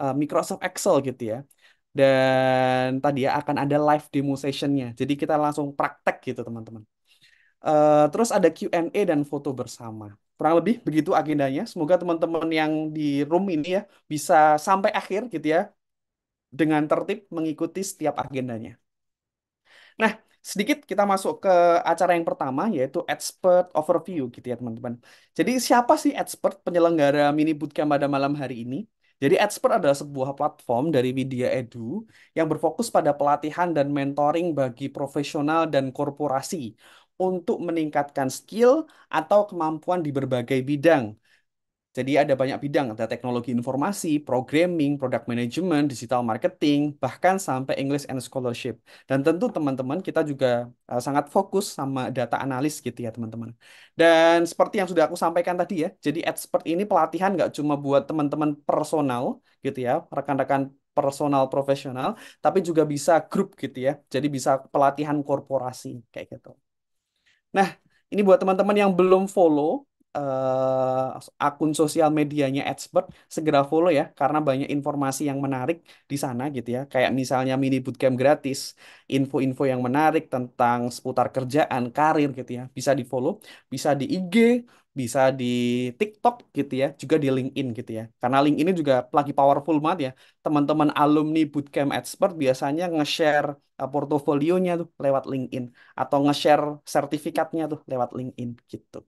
Eh, Microsoft Excel gitu ya. Dan tadi ya akan ada live demo sessionnya. Jadi kita langsung praktek gitu teman-teman. Uh, terus ada Q&A dan foto bersama. Kurang lebih begitu agendanya. Semoga teman-teman yang di room ini ya bisa sampai akhir gitu ya dengan tertib mengikuti setiap agendanya. Nah, sedikit kita masuk ke acara yang pertama yaitu expert overview gitu ya teman-teman. Jadi siapa sih expert penyelenggara mini bootcamp pada malam hari ini? Jadi Adspert adalah sebuah platform dari media Edu yang berfokus pada pelatihan dan mentoring bagi profesional dan korporasi untuk meningkatkan skill atau kemampuan di berbagai bidang jadi ada banyak bidang, ada teknologi informasi, programming, product management, digital marketing, bahkan sampai English and scholarship. Dan tentu teman-teman kita juga eh, sangat fokus sama data analis gitu ya teman-teman. Dan seperti yang sudah aku sampaikan tadi ya, jadi expert ini pelatihan nggak cuma buat teman-teman personal gitu ya, rekan-rekan personal profesional, tapi juga bisa grup gitu ya. Jadi bisa pelatihan korporasi kayak gitu. Nah, ini buat teman-teman yang belum follow uh, akun sosial medianya expert segera follow ya karena banyak informasi yang menarik di sana gitu ya kayak misalnya mini bootcamp gratis info-info yang menarik tentang seputar kerjaan karir gitu ya bisa di follow bisa di IG bisa di TikTok gitu ya juga di LinkedIn gitu ya karena LinkedIn ini juga lagi powerful banget ya teman-teman alumni bootcamp expert biasanya nge-share eh, portofolionya tuh lewat LinkedIn atau nge-share sertifikatnya tuh lewat LinkedIn gitu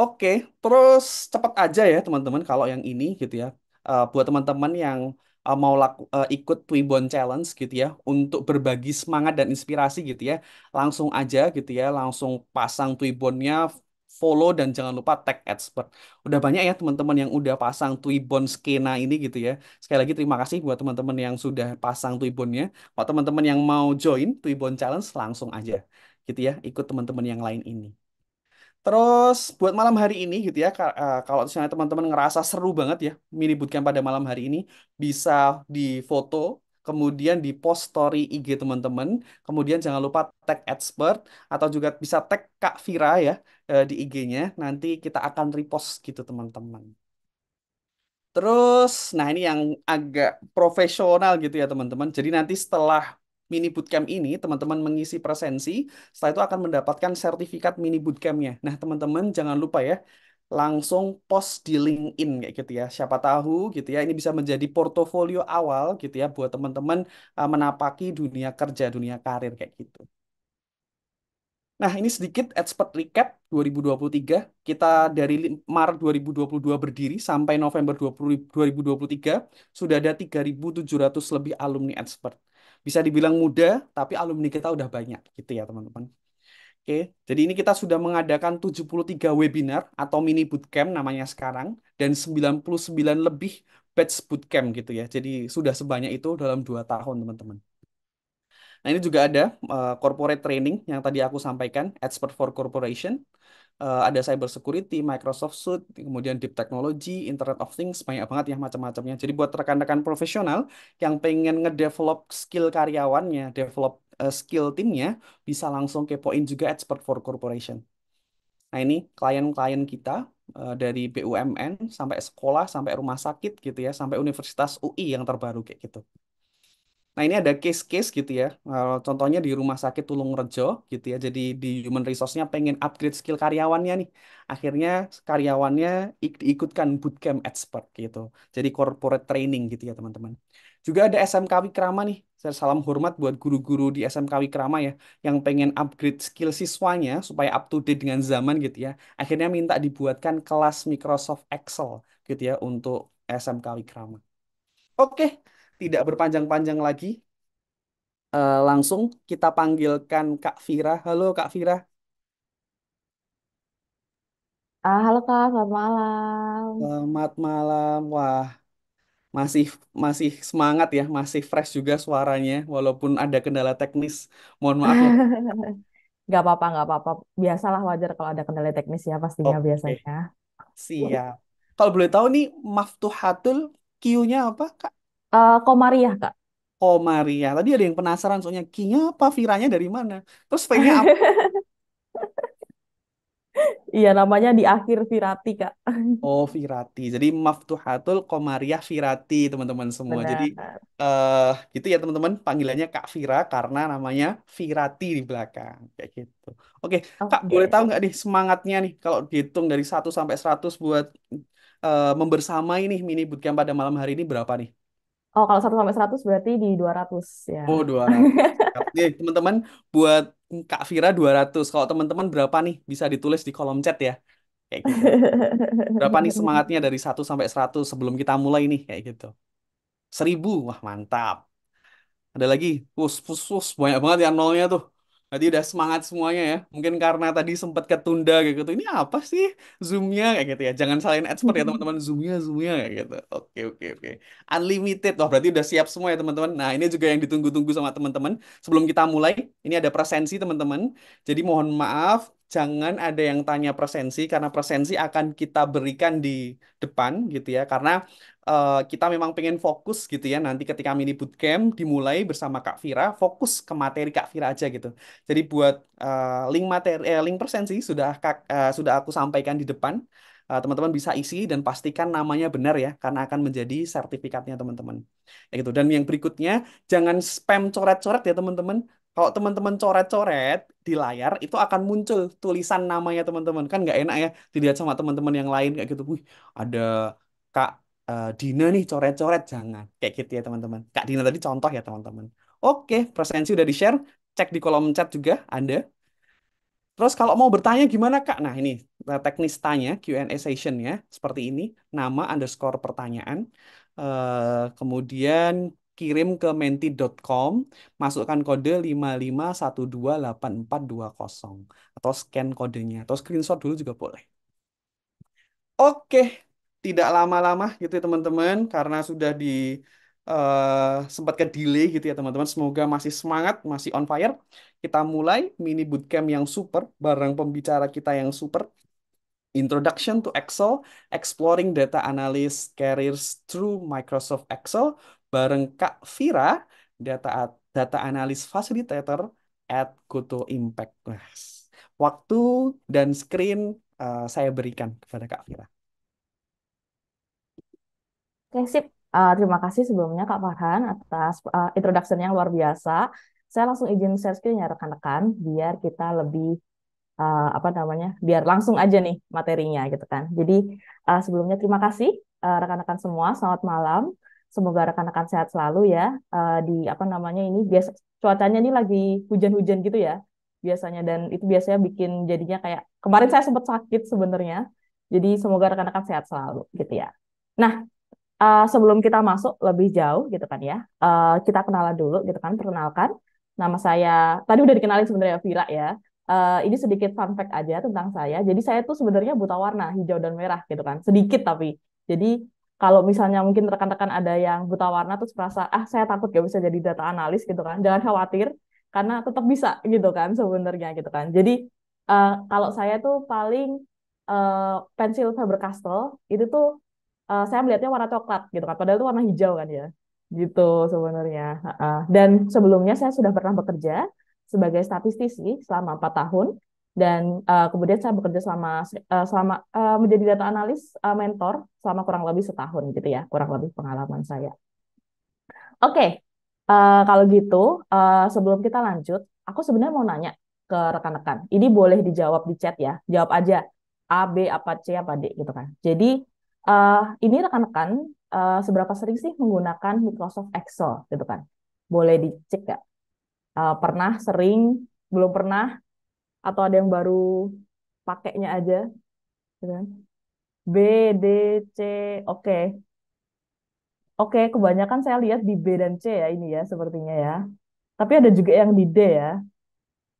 Oke, terus cepat aja ya teman-teman kalau yang ini gitu ya. Eh, buat teman-teman yang uh, mau laku, uh, ikut Twibbon Challenge gitu ya untuk berbagi semangat dan inspirasi gitu ya. Langsung aja gitu ya, langsung pasang Twibbonnya follow dan jangan lupa tag expert. Udah banyak ya teman-teman yang udah pasang Twibbon skena ini gitu ya. Sekali lagi terima kasih buat teman-teman yang sudah pasang Twibbonnya. Kalau teman-teman yang mau join Twibbon Challenge langsung aja gitu ya ikut teman-teman yang lain ini. Terus buat malam hari ini gitu ya, eh, kalau misalnya teman-teman ngerasa seru banget ya mini bootcamp pada malam hari ini, bisa difoto, kemudian di post story IG teman-teman, kemudian jangan lupa tag expert atau juga bisa tag Kak Vira ya eh, di IG-nya, nanti kita akan repost gitu teman-teman. Terus, nah ini yang agak profesional gitu ya teman-teman. Jadi nanti setelah mini bootcamp ini, teman-teman mengisi presensi, setelah itu akan mendapatkan sertifikat mini bootcampnya. Nah, teman-teman jangan lupa ya, langsung post di LinkedIn kayak gitu ya. Siapa tahu gitu ya ini bisa menjadi portofolio awal gitu ya buat teman-teman uh, menapaki dunia kerja, dunia karir kayak gitu. Nah, ini sedikit expert recap 2023. Kita dari Maret 2022 berdiri sampai November 20, 2023 sudah ada 3.700 lebih alumni expert bisa dibilang muda, tapi alumni kita udah banyak gitu ya teman-teman. Oke, jadi ini kita sudah mengadakan 73 webinar atau mini bootcamp namanya sekarang dan 99 lebih batch bootcamp gitu ya. Jadi sudah sebanyak itu dalam 2 tahun teman-teman. Nah ini juga ada uh, corporate training yang tadi aku sampaikan, Expert for Corporation uh, ada cyber security, Microsoft Suite, kemudian deep technology, Internet of Things, banyak banget ya macam-macamnya. Jadi buat rekan-rekan profesional yang pengen ngedevelop skill karyawannya, develop uh, skill timnya, bisa langsung kepoin juga Expert for Corporation. Nah ini klien-klien kita uh, dari BUMN sampai sekolah, sampai rumah sakit gitu ya, sampai Universitas UI yang terbaru kayak gitu. Nah, ini ada case-case gitu ya. contohnya di Rumah Sakit Tulungrejo gitu ya. Jadi di human resource-nya pengen upgrade skill karyawannya nih. Akhirnya karyawannya ik diikutkan bootcamp expert gitu. Jadi corporate training gitu ya, teman-teman. Juga ada SMK Wikrama nih. Saya salam hormat buat guru-guru di SMK Wikrama ya yang pengen upgrade skill siswanya supaya up to date dengan zaman gitu ya. Akhirnya minta dibuatkan kelas Microsoft Excel gitu ya untuk SMK Wikrama. Oke. Okay tidak berpanjang-panjang lagi, uh, langsung kita panggilkan Kak Fira. Halo Kak Fira. Ah, halo Kak, selamat malam. Selamat malam. Wah, masih masih semangat ya, masih fresh juga suaranya walaupun ada kendala teknis. Mohon maaf ya. Gak apa-apa, gak apa-apa. Biasalah wajar kalau ada kendala teknis ya pastinya biasanya. siap. Kalau boleh tahu nih Maftuhatul Q-nya apa, Kak? uh, Komariah, Kak. Komaria. Tadi ada yang penasaran soalnya kinya apa, viranya dari mana? Terus v apa? Iya, namanya di akhir Virati, Kak. Oh, Virati. Jadi Maftuhatul Komariah Virati, teman-teman semua. Jadi Benar. eh gitu ya teman-teman, panggilannya Kak Vira karena namanya Virati di belakang. Kayak gitu. Oke, Kak boleh tahu nggak nih semangatnya nih kalau dihitung dari 1 sampai 100 buat eh, membersamai nih mini bootcamp pada malam hari ini berapa nih? Oh, kalau 1 sampai 100 berarti di 200 ya. Oh, 200. Oke, teman-teman buat Kak Vira 200. Kalau teman-teman berapa nih bisa ditulis di kolom chat ya. Kayak gitu. Berapa nih semangatnya dari 1 sampai 100 sebelum kita mulai nih kayak gitu. 1000. Wah, mantap. Ada lagi. Pus pus pus banyak banget ya nolnya tuh. Berarti udah semangat semuanya ya. Mungkin karena tadi sempat ketunda kayak gitu. Ini apa sih Zoom-nya kayak gitu ya. Jangan salin expert ya teman-teman. Zoom-nya, Zoom-nya kayak gitu. Oke, oke, oke. Unlimited. Wah, berarti udah siap semua ya teman-teman. Nah, ini juga yang ditunggu-tunggu sama teman-teman. Sebelum kita mulai, ini ada presensi teman-teman. Jadi mohon maaf, jangan ada yang tanya presensi karena presensi akan kita berikan di depan gitu ya. Karena uh, kita memang pengen fokus gitu ya nanti ketika mini bootcamp dimulai bersama Kak Vira fokus ke materi Kak Vira aja gitu. Jadi buat uh, link materi eh, link presensi sudah kak, uh, sudah aku sampaikan di depan. teman teman-teman bisa isi dan pastikan namanya benar ya karena akan menjadi sertifikatnya teman-teman. Ya gitu. Dan yang berikutnya jangan spam coret-coret ya teman-teman. Kalau teman-teman coret-coret di layar itu akan muncul tulisan namanya teman-teman kan nggak enak ya dilihat sama teman-teman yang lain kayak gitu. Wih, ada Kak uh, Dina nih coret-coret jangan kayak gitu ya teman-teman. Kak Dina tadi contoh ya teman-teman. Oke, presensi udah di-share, cek di kolom chat juga Anda. Terus kalau mau bertanya gimana Kak? Nah ini eh, teknis tanya Q&A session ya seperti ini nama underscore pertanyaan uh, kemudian kirim ke menti.com masukkan kode 55128420 atau scan kodenya atau screenshot dulu juga boleh. Oke, tidak lama-lama gitu ya teman-teman karena sudah di uh, sempat ke delay gitu ya teman-teman. Semoga masih semangat, masih on fire. Kita mulai mini bootcamp yang super bareng pembicara kita yang super. Introduction to Excel, Exploring Data Analyst Careers Through Microsoft Excel bareng Kak Vira, Data Data Analyst Facilitator at Goto Impact. Nah, waktu dan screen uh, saya berikan kepada Kak Vira. Oke, sip. Uh, terima kasih sebelumnya Kak Farhan atas uh, eh, introduction yang luar biasa. Saya langsung izin share screen-nya rekan-rekan biar kita lebih uh, apa namanya? biar langsung aja nih materinya gitu kan. Jadi uh, sebelumnya terima kasih rekan rekan-rekan semua. Selamat malam. Semoga rekan-rekan sehat selalu ya. Uh, di apa namanya ini biasa cuacanya ini lagi hujan-hujan gitu ya biasanya dan itu biasanya bikin jadinya kayak kemarin saya sempat sakit sebenarnya. Jadi semoga rekan-rekan sehat selalu gitu ya. Nah, uh, sebelum kita masuk lebih jauh gitu kan ya, uh, kita kenalan dulu gitu kan, perkenalkan nama saya. Tadi udah dikenalin sebenarnya Vila ya. Uh, ini sedikit fun fact aja tentang saya. Jadi saya tuh sebenarnya buta warna hijau dan merah gitu kan, sedikit tapi. Jadi kalau misalnya mungkin rekan-rekan ada yang buta warna terus merasa ah saya takut gak bisa jadi data analis gitu kan, jangan khawatir karena tetap bisa gitu kan sebenarnya gitu kan. Jadi uh, kalau saya tuh paling uh, pensil Faber Castell itu tuh uh, saya melihatnya warna coklat gitu kan padahal itu warna hijau kan ya gitu sebenarnya uh, dan sebelumnya saya sudah pernah bekerja sebagai statistisi selama empat tahun dan uh, kemudian saya bekerja selama uh, selama uh, menjadi data analis uh, mentor selama kurang lebih setahun gitu ya kurang lebih pengalaman saya oke okay. uh, kalau gitu uh, sebelum kita lanjut aku sebenarnya mau nanya ke rekan-rekan ini boleh dijawab di chat ya jawab aja A B apa C apa D gitu kan jadi Uh, ini rekan-rekan uh, seberapa sering sih menggunakan Microsoft Excel gitu kan? Boleh dicek ya. Uh, pernah, sering, belum pernah, atau ada yang baru pakainya aja, gitu kan? B, D, C, oke. Okay. Oke, okay, kebanyakan saya lihat di B dan C ya ini ya sepertinya ya. Tapi ada juga yang di D ya.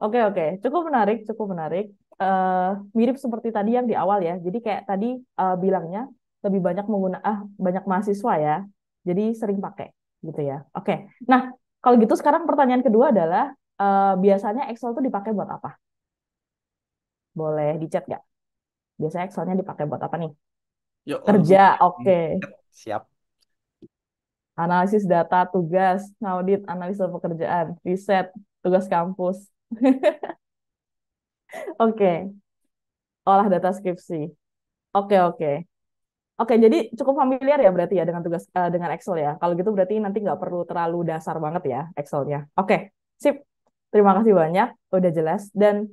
Oke, okay, oke. Okay. Cukup menarik, cukup menarik. Uh, mirip seperti tadi yang di awal ya. Jadi kayak tadi uh, bilangnya lebih banyak menggunakan ah, banyak mahasiswa ya. Jadi sering pakai gitu ya. Oke. Nah, kalau gitu sekarang pertanyaan kedua adalah uh, biasanya Excel itu dipakai buat apa? Boleh dicat nggak? Biasanya Excelnya dipakai buat apa nih? Yo, Kerja, oke. Okay. Siap. Analisis data, tugas, audit, analisa pekerjaan, riset, tugas kampus. oke. Okay. Olah data skripsi. Oke, okay, oke. Okay. Oke, jadi cukup familiar ya berarti ya dengan tugas uh, dengan Excel ya. Kalau gitu berarti nanti nggak perlu terlalu dasar banget ya Excelnya. Oke, sip. Terima kasih banyak, udah jelas. Dan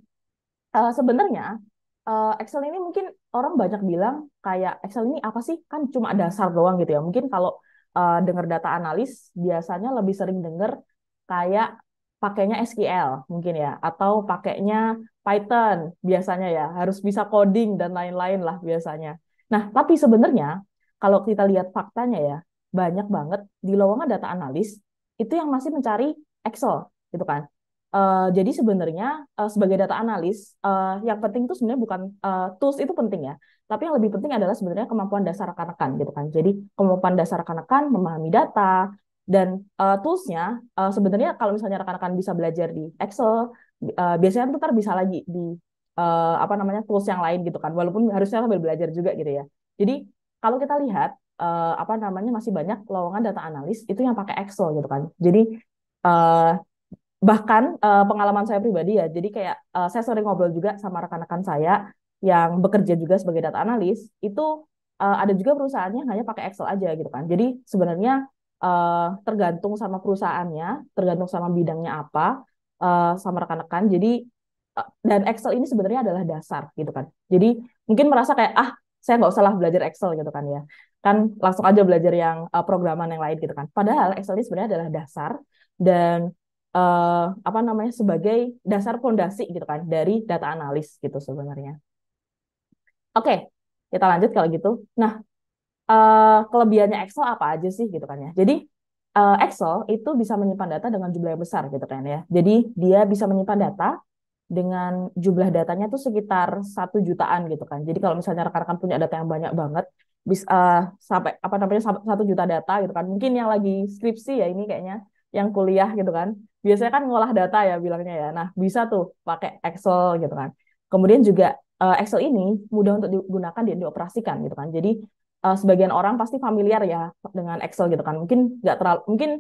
uh, sebenarnya uh, Excel ini mungkin orang banyak bilang kayak Excel ini apa sih? Kan cuma dasar doang gitu ya. Mungkin kalau uh, dengar data analis biasanya lebih sering dengar kayak pakainya SQL mungkin ya atau pakainya Python biasanya ya harus bisa coding dan lain-lain lah biasanya. Nah, tapi sebenarnya kalau kita lihat faktanya ya, banyak banget di lowongan data analis itu yang masih mencari Excel, gitu kan. Uh, jadi sebenarnya uh, sebagai data analis uh, yang penting itu sebenarnya bukan uh, tools itu penting ya, tapi yang lebih penting adalah sebenarnya kemampuan dasar rekan-rekan gitu kan. Jadi kemampuan dasar rekan-rekan memahami data dan uh, toolsnya uh, sebenarnya kalau misalnya rekan-rekan bisa belajar di Excel, uh, biasanya itu bisa lagi di uh, apa namanya tools yang lain gitu kan walaupun harusnya sambil belajar juga gitu ya jadi kalau kita lihat uh, apa namanya masih banyak lowongan data analis itu yang pakai Excel gitu kan jadi uh, bahkan uh, pengalaman saya pribadi ya jadi kayak uh, saya sering ngobrol juga sama rekan-rekan saya yang bekerja juga sebagai data analis itu uh, ada juga perusahaannya hanya pakai Excel aja gitu kan jadi sebenarnya uh, tergantung sama perusahaannya tergantung sama bidangnya apa uh, sama rekan-rekan jadi dan Excel ini sebenarnya adalah dasar gitu kan. Jadi mungkin merasa kayak ah saya nggak usah lah belajar Excel gitu kan ya. Kan langsung aja belajar yang uh, programan yang lain gitu kan. Padahal Excel ini sebenarnya adalah dasar dan uh, apa namanya sebagai dasar fondasi gitu kan dari data analis gitu sebenarnya. Oke, okay, kita lanjut kalau gitu. Nah, uh, kelebihannya Excel apa aja sih gitu kan ya. Jadi Excel itu bisa menyimpan data dengan jumlah yang besar gitu kan ya. Jadi dia bisa menyimpan data dengan jumlah datanya tuh sekitar satu jutaan gitu kan. Jadi kalau misalnya rekan-rekan punya data yang banyak banget, bisa uh, eh, sampai apa namanya satu juta data gitu kan. Mungkin yang lagi skripsi ya ini kayaknya yang kuliah gitu kan. Biasanya kan ngolah data ya bilangnya ya. Nah bisa tuh pakai Excel gitu kan. Kemudian juga uh, Excel ini mudah untuk digunakan dan dioperasikan gitu kan. Jadi uh, sebagian orang pasti familiar ya dengan Excel gitu kan. Mungkin nggak terlalu mungkin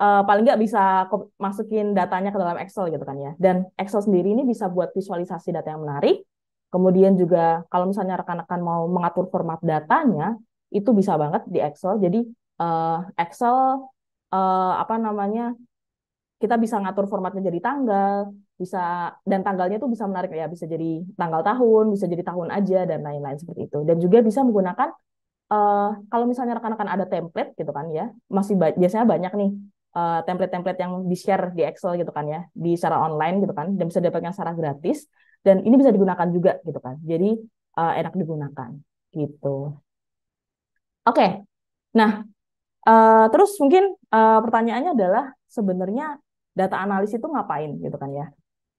uh, paling nggak bisa masukin datanya ke dalam Excel gitu kan ya. Dan Excel sendiri ini bisa buat visualisasi data yang menarik. Kemudian juga kalau misalnya rekan-rekan mau mengatur format datanya, itu bisa banget di Excel. Jadi uh, Excel uh, apa namanya kita bisa ngatur formatnya jadi tanggal, bisa dan tanggalnya tuh bisa menarik ya, bisa jadi tanggal tahun, bisa jadi tahun aja dan lain-lain seperti itu. Dan juga bisa menggunakan uh, kalau misalnya rekan-rekan ada template gitu kan ya, masih ba biasanya banyak nih Eh, template-template yang di-share di Excel gitu kan ya, di secara online gitu kan, dan bisa dapatkan secara gratis, dan ini bisa digunakan juga gitu kan. Jadi uh, enak digunakan gitu. Oke, okay. nah uh, terus mungkin uh, pertanyaannya adalah sebenarnya data analis itu ngapain gitu kan ya?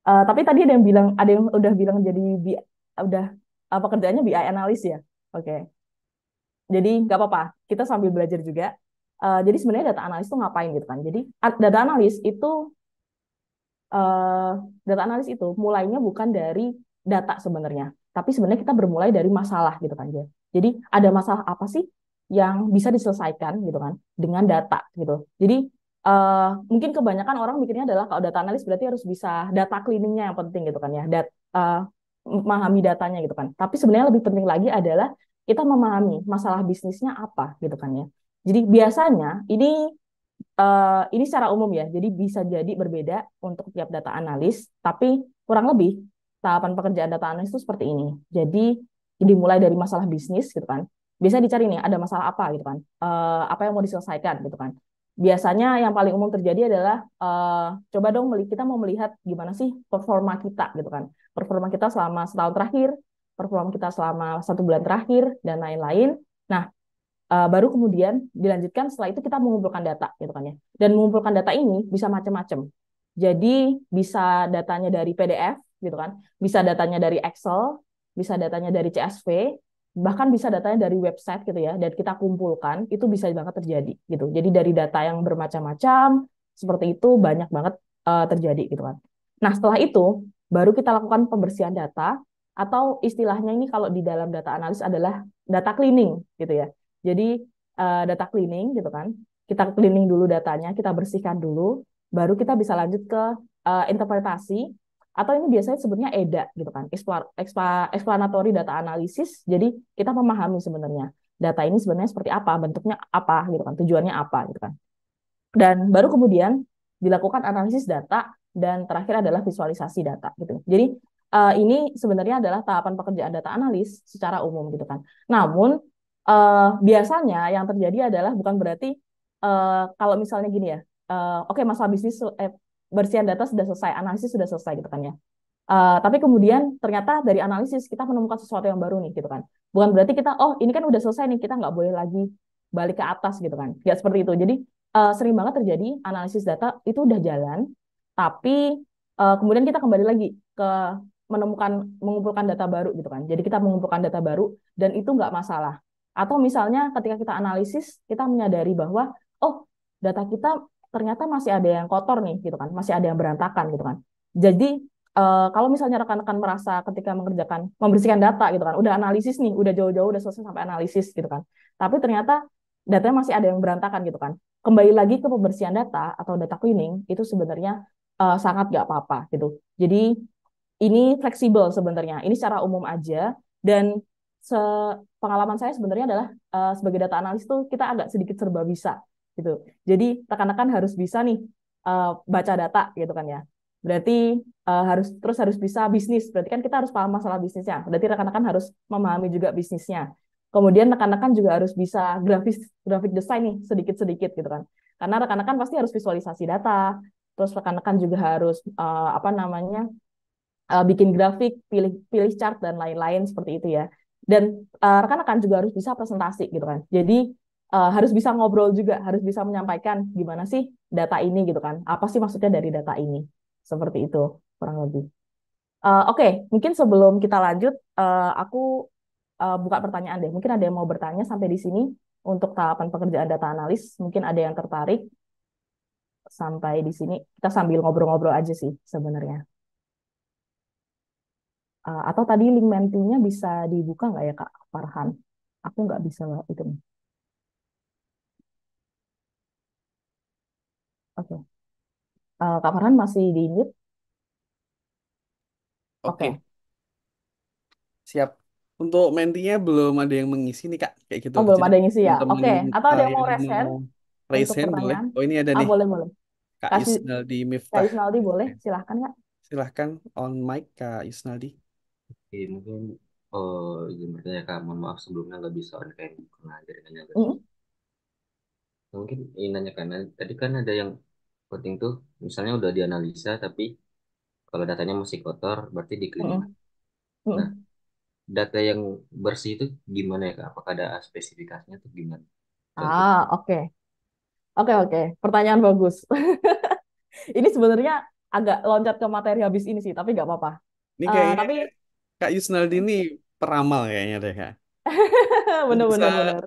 Uh, tapi tadi ada yang bilang ada yang udah bilang jadi bi, udah apa kerjanya BI analis ya, oke. Okay. Jadi nggak apa-apa, kita sambil belajar juga uh, jadi sebenarnya data analis itu ngapain gitu kan jadi data analis itu uh, data analis itu mulainya bukan dari data sebenarnya tapi sebenarnya kita bermulai dari masalah gitu kan ya jadi ada masalah apa sih yang bisa diselesaikan gitu kan dengan data gitu jadi uh, mungkin kebanyakan orang mikirnya adalah kalau data analis berarti harus bisa data cleaningnya yang penting gitu kan ya dat uh, memahami datanya gitu kan tapi sebenarnya lebih penting lagi adalah kita memahami masalah bisnisnya apa gitu kan ya jadi biasanya ini uh, ini secara umum ya. Jadi bisa jadi berbeda untuk tiap data analis, tapi kurang lebih tahapan pekerjaan data analis itu seperti ini. Jadi dimulai dari masalah bisnis gitu kan. Biasanya dicari nih ada masalah apa gitu kan. Uh, apa yang mau diselesaikan gitu kan. Biasanya yang paling umum terjadi adalah uh, coba dong kita mau melihat gimana sih performa kita gitu kan. Performa kita selama setahun terakhir, performa kita selama satu bulan terakhir dan lain-lain. Nah, uh, baru kemudian dilanjutkan setelah itu kita mengumpulkan data gitu kan ya dan mengumpulkan data ini bisa macam-macam jadi bisa datanya dari PDF gitu kan bisa datanya dari Excel bisa datanya dari CSV bahkan bisa datanya dari website gitu ya dan kita kumpulkan itu bisa banget terjadi gitu jadi dari data yang bermacam-macam seperti itu banyak banget uh, terjadi gitu kan nah setelah itu baru kita lakukan pembersihan data atau istilahnya ini kalau di dalam data analis adalah data cleaning gitu ya jadi uh, data cleaning gitu kan, kita cleaning dulu datanya, kita bersihkan dulu, baru kita bisa lanjut ke uh, interpretasi atau ini biasanya sebutnya EDA gitu kan, explanatory data analysis. Jadi kita memahami sebenarnya data ini sebenarnya seperti apa, bentuknya apa gitu kan, tujuannya apa gitu kan. Dan baru kemudian dilakukan analisis data dan terakhir adalah visualisasi data gitu. Jadi uh, ini sebenarnya adalah tahapan pekerjaan data analis secara umum gitu kan. Namun uh, biasanya yang terjadi adalah bukan berarti uh, kalau misalnya gini ya, uh, oke okay, masalah bisnis eh, bersihan data sudah selesai, analisis sudah selesai gitu kan ya. Uh, tapi kemudian ternyata dari analisis kita menemukan sesuatu yang baru nih gitu kan. Bukan berarti kita oh ini kan udah selesai nih kita nggak boleh lagi balik ke atas gitu kan. Ya seperti itu. Jadi uh, sering banget terjadi analisis data itu udah jalan, tapi uh, kemudian kita kembali lagi ke menemukan mengumpulkan data baru gitu kan. Jadi kita mengumpulkan data baru dan itu nggak masalah. Atau misalnya ketika kita analisis, kita menyadari bahwa, oh, data kita ternyata masih ada yang kotor nih, gitu kan, masih ada yang berantakan, gitu kan. Jadi uh, kalau misalnya rekan-rekan merasa ketika mengerjakan membersihkan data gitu kan, udah analisis nih, udah jauh-jauh udah selesai sampai analisis gitu kan. Tapi ternyata datanya masih ada yang berantakan gitu kan. Kembali lagi ke pembersihan data atau data cleaning itu sebenarnya uh, sangat gak apa-apa gitu. Jadi ini fleksibel sebenarnya. Ini secara umum aja dan se pengalaman saya sebenarnya adalah uh, sebagai data analis tuh kita agak sedikit serba bisa gitu. Jadi rekan-rekan harus bisa nih uh, baca data gitu kan ya. Berarti uh, harus terus harus bisa bisnis. Berarti kan kita harus paham masalah bisnisnya. Berarti rekan-rekan harus memahami juga bisnisnya. Kemudian rekan-rekan juga harus bisa grafis grafik desain nih sedikit-sedikit gitu kan. Karena rekan-rekan pasti harus visualisasi data, terus rekan-rekan juga harus uh, apa namanya? Uh, bikin grafik, pilih pilih chart dan lain-lain seperti itu ya dan eh, rekan-rekan uh, rekan -rekan juga harus bisa presentasi gitu kan. Jadi uh, harus bisa ngobrol juga, harus bisa menyampaikan gimana sih data ini gitu kan. Apa sih maksudnya dari data ini? Seperti itu kurang lebih. Uh, Oke, okay. mungkin sebelum kita lanjut, uh, aku uh, buka pertanyaan deh. Mungkin ada yang mau bertanya sampai di sini untuk tahapan pekerjaan data analis. Mungkin ada yang tertarik sampai di sini. Kita sambil ngobrol-ngobrol aja sih sebenarnya. Eh, atau tadi link mentinya bisa dibuka nggak ya Kak Farhan? Aku nggak bisa itu. Oke. Okay. Uh, eh, Kak Farhan masih di mute? Oke. Okay. Siap. Untuk mentinya belum ada yang mengisi nih Kak, kayak gitu. Oh, belum ada yang isi ya. Oke, okay. atau ada yang mau raise hand? boleh. Oh, ini ada ah, nih. boleh, boleh. Kak Kasih, Isnaldi Miftah. Kak Isnaldi boleh, silahkan Kak. Silahkan on mic Kak Isnaldi. Oke, mungkin oh, izin bertanya Kak, mohon maaf sebelumnya nggak bisa on cam karena jaringannya agak Mm. Nah, mungkin ini nanya kan, nah, tadi kan ada yang penting tuh, misalnya udah dianalisa tapi kalau datanya masih kotor, berarti di mm Nah, data yang bersih itu gimana ya Kak? Apakah ada spesifikasinya tuh gimana? Contohnya. Ah, oke. Oke, oke. Pertanyaan bagus. Ini sebenarnya agak loncat ke materi habis ini sih, tapi nggak apa-apa. Ini kayaknya eh, tapi Kak Yusnaldi ini peramal kayaknya deh Kak. Bener-bener. Bener.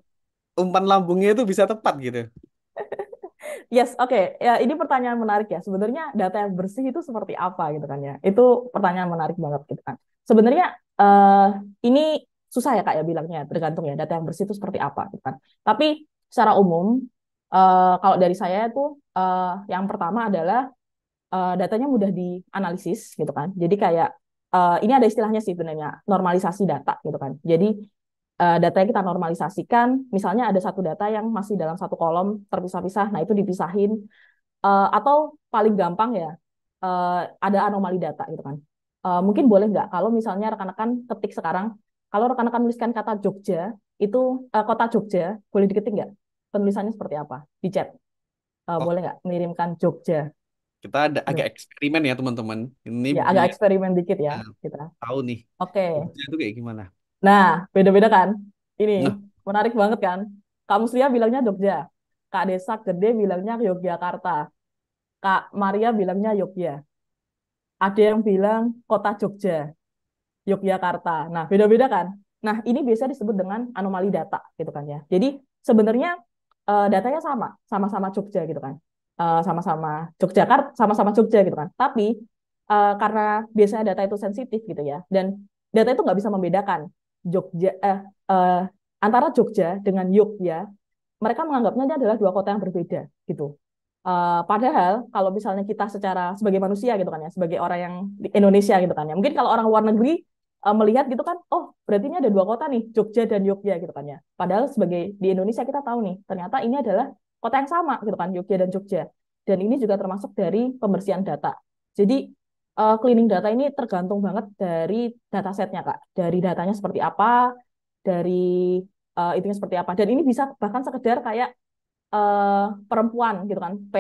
Umpan lambungnya itu bisa tepat gitu. Yes, oke. Okay. Ya, ini pertanyaan menarik ya. Sebenarnya data yang bersih itu seperti apa gitu kan ya? Itu pertanyaan menarik banget gitu kan. Sebenarnya uh, ini susah ya kak ya bilangnya, tergantung ya data yang bersih itu seperti apa gitu kan. Tapi secara umum uh, kalau dari saya itu uh, yang pertama adalah uh, datanya mudah dianalisis gitu kan. Jadi kayak uh, ini ada istilahnya sih sebenarnya normalisasi data gitu kan. Jadi uh, eh, data yang kita normalisasikan, misalnya ada satu data yang masih dalam satu kolom terpisah-pisah, nah itu dipisahin uh, atau paling gampang ya uh, ada anomali data gitu kan. Uh, mungkin boleh nggak kalau misalnya rekan-rekan ketik sekarang, kalau rekan-rekan menuliskan kata Jogja itu uh, kota Jogja boleh diketik nggak? Penulisannya seperti apa? Di chat. Uh, oh. Boleh nggak mengirimkan Jogja? Kita ada agak iya. eksperimen ya teman-teman. Ini ya, agak eksperimen dikit ya eh, kita. Tahu nih. Oke. Itu kayak gimana? Nah, beda-beda kan? Ini nah. menarik banget kan? Kak Muslia bilangnya Jogja. Kak Desa Gede bilangnya Yogyakarta. Kak Maria bilangnya Yogya. Ada yang bilang kota Jogja, Yogyakarta. Nah, beda-beda kan? Nah, ini biasa disebut dengan anomali data gitu kan ya. Jadi sebenarnya eh, datanya sama, sama-sama Jogja gitu kan sama eh, sama-sama Yogyakarta, sama-sama Jogja gitu kan. Tapi uh, karena biasanya data itu sensitif gitu ya, dan data itu nggak bisa membedakan Jogja eh, uh, antara Jogja dengan Yogyakarta mereka menganggapnya ini adalah dua kota yang berbeda gitu. Uh, padahal kalau misalnya kita secara sebagai manusia gitu kan ya, sebagai orang yang di Indonesia gitu kan ya, mungkin kalau orang luar negeri uh, melihat gitu kan, oh berarti ini ada dua kota nih, Jogja dan Yogyakarta gitu kan ya. Padahal sebagai di Indonesia kita tahu nih, ternyata ini adalah kota yang sama gitu kan Yogyakarta dan Jogja dan ini juga termasuk dari pembersihan data jadi uh, cleaning data ini tergantung banget dari data setnya kak dari datanya seperti apa dari uh, itunya seperti apa dan ini bisa bahkan sekedar kayak uh, perempuan gitu kan P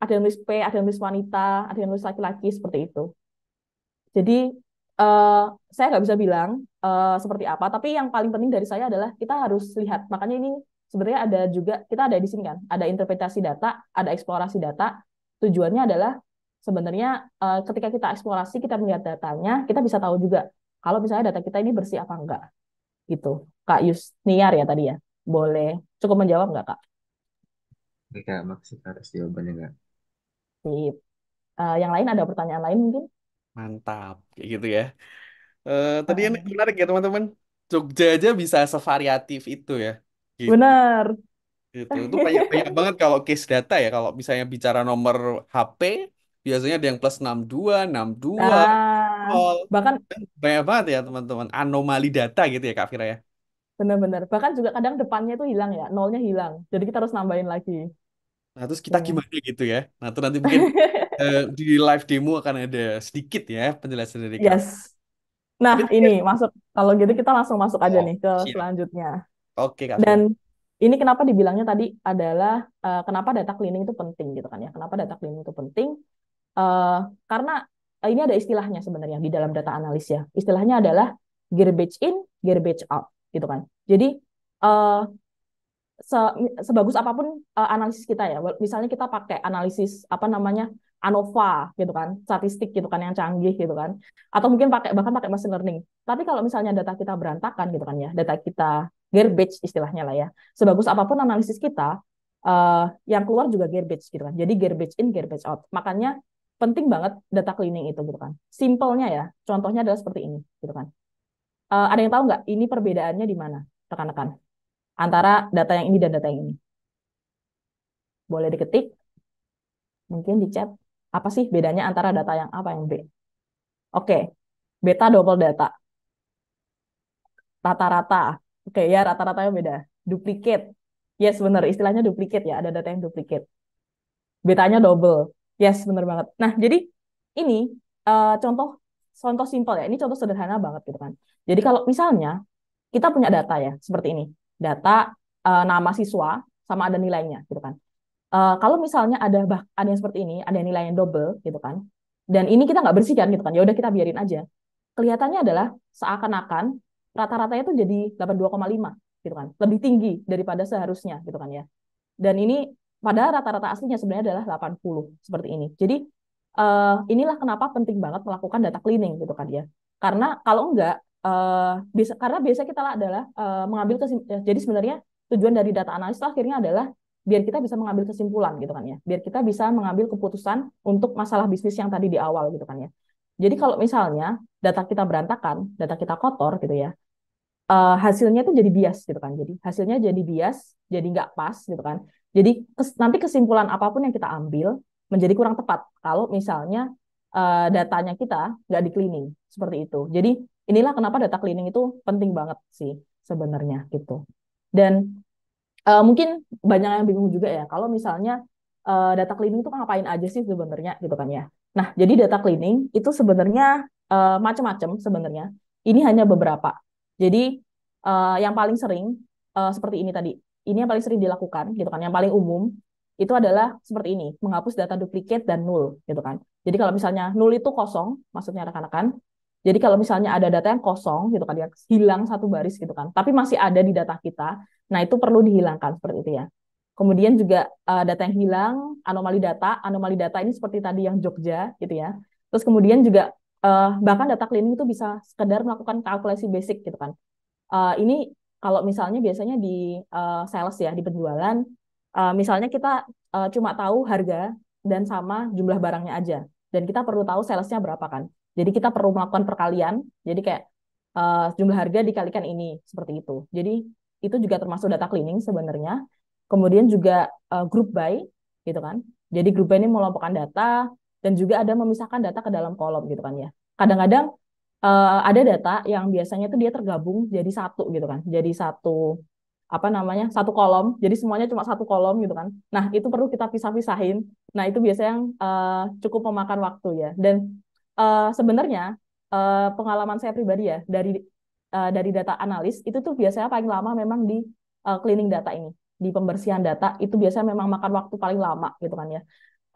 ada yang nulis P ada yang nulis wanita ada yang nulis laki-laki seperti itu jadi uh, saya nggak bisa bilang uh, seperti apa tapi yang paling penting dari saya adalah kita harus lihat makanya ini sebenarnya ada juga kita ada di sini kan, ada interpretasi data, ada eksplorasi data. Tujuannya adalah sebenarnya eh, ketika kita eksplorasi kita melihat datanya, kita bisa tahu juga kalau misalnya data kita ini bersih apa enggak. Gitu. Kak Yus niar ya tadi ya. Boleh cukup menjawab enggak, Kak? Oke, Kak, maksud harus jawabannya enggak? Sip. Uh, yang lain ada pertanyaan lain mungkin? Mantap, kayak gitu ya. Uh, tadi yang menarik ya teman-teman. Jogja aja bisa sevariatif itu ya Gitu. Benar. Gitu. Itu banyak, banyak banget kalau case data ya. Kalau misalnya bicara nomor HP, biasanya ada yang plus 62, 62, nah, dua ah, Bahkan banyak banget ya teman-teman. Anomali data gitu ya Kak Fira ya. Benar-benar. Bahkan juga kadang depannya itu hilang ya, nolnya hilang. Jadi kita harus nambahin lagi. Nah, terus kita gimana gitu ya? Nah, itu nanti mungkin uh, di live demo akan ada sedikit ya penjelasan dari Kak. Yes. Nah, ini kan masuk. Kalau gitu kita langsung masuk aja oh, nih ke siap. selanjutnya. Oke, Kak. Dan ini kenapa dibilangnya tadi adalah uh, kenapa data cleaning itu penting gitu kan ya. Kenapa data cleaning itu penting? Uh, karena uh, ini ada istilahnya sebenarnya di dalam data analis ya. Istilahnya adalah garbage in, garbage out gitu kan. Jadi uh, se sebagus apapun uh, analisis kita ya. Misalnya kita pakai analisis apa namanya? ANOVA gitu kan, statistik gitu kan yang canggih gitu kan. Atau mungkin pakai bahkan pakai machine learning. Tapi kalau misalnya data kita berantakan gitu kan ya, data kita garbage istilahnya lah ya. Sebagus apapun analisis kita, uh, yang keluar juga garbage gitu kan. Jadi garbage in, garbage out. Makanya penting banget data cleaning itu gitu kan. Simpelnya ya, contohnya adalah seperti ini gitu kan. Uh, ada yang tahu nggak ini perbedaannya di mana rekan-rekan? Antara data yang ini dan data yang ini. Boleh diketik, mungkin di chat. Apa sih bedanya antara data yang A apa yang B? Oke, okay. beta double data. Rata-rata Oke, ya rata-ratanya beda. Duplikat. Yes, benar. Istilahnya duplikat ya. Ada data yang duplikat. Betanya double. Yes, benar banget. Nah, jadi ini uh, contoh contoh simpel ya. Ini contoh sederhana banget gitu kan. Jadi kalau misalnya kita punya data ya, seperti ini. Data uh, nama siswa sama ada nilainya gitu kan. Uh, kalau misalnya ada bah ada yang seperti ini, ada yang nilainya double gitu kan. Dan ini kita nggak bersihkan gitu kan. Ya udah kita biarin aja. Kelihatannya adalah seakan-akan rata-ratanya tuh jadi 82,5 gitu kan. Lebih tinggi daripada seharusnya gitu kan ya. Dan ini pada rata-rata aslinya sebenarnya adalah 80 seperti ini. Jadi uh, inilah kenapa penting banget melakukan data cleaning gitu kan ya. Karena kalau enggak uh, bisa karena biasa kita adalah uh, mengambil kesimpulan. Jadi sebenarnya tujuan dari data analis akhirnya adalah biar kita bisa mengambil kesimpulan gitu kan ya. Biar kita bisa mengambil keputusan untuk masalah bisnis yang tadi di awal gitu kan ya. Jadi kalau misalnya data kita berantakan, data kita kotor gitu ya, uh, hasilnya itu jadi bias gitu kan. Jadi hasilnya jadi bias, jadi nggak pas gitu kan. Jadi kes, nanti kesimpulan apapun yang kita ambil menjadi kurang tepat kalau misalnya uh, datanya kita nggak di cleaning seperti itu. Jadi inilah kenapa data cleaning itu penting banget sih sebenarnya gitu. Dan uh, mungkin banyak yang bingung juga ya kalau misalnya uh, data cleaning itu ngapain aja sih sebenarnya gitu kan ya. Nah, jadi data cleaning itu sebenarnya uh, macam-macam sebenarnya. Ini hanya beberapa jadi uh, yang paling sering uh, seperti ini tadi. Ini yang paling sering dilakukan gitu kan, yang paling umum itu adalah seperti ini, menghapus data duplikat dan nul gitu kan. Jadi kalau misalnya nul itu kosong, maksudnya rekan-rekan. Jadi kalau misalnya ada data yang kosong gitu kan, yang hilang satu baris gitu kan, tapi masih ada di data kita, nah itu perlu dihilangkan seperti itu ya. Kemudian juga uh, data yang hilang, anomali data, anomali data ini seperti tadi yang Jogja gitu ya. Terus kemudian juga uh, bahkan data cleaning itu bisa sekedar melakukan kalkulasi basic gitu kan uh, ini kalau misalnya biasanya di uh, sales ya di penjualan uh, misalnya kita uh, cuma tahu harga dan sama jumlah barangnya aja dan kita perlu tahu salesnya berapa kan jadi kita perlu melakukan perkalian jadi kayak uh, jumlah harga dikalikan ini seperti itu jadi itu juga termasuk data cleaning sebenarnya kemudian juga uh, group buy gitu kan. Jadi group grup ini melompokkan data, dan juga ada memisahkan data ke dalam kolom gitu kan ya. Kadang-kadang uh, ada data yang biasanya itu dia tergabung jadi satu gitu kan. Jadi satu apa namanya? satu kolom. Jadi semuanya cuma satu kolom gitu kan. Nah, itu perlu kita pisah-pisahin. Nah, itu biasanya yang uh, cukup memakan waktu ya. Dan uh, sebenarnya uh, pengalaman saya pribadi ya dari uh, dari data analis itu tuh biasanya paling lama memang di uh, cleaning data ini di pembersihan data itu biasanya memang makan waktu paling lama gitu kan ya.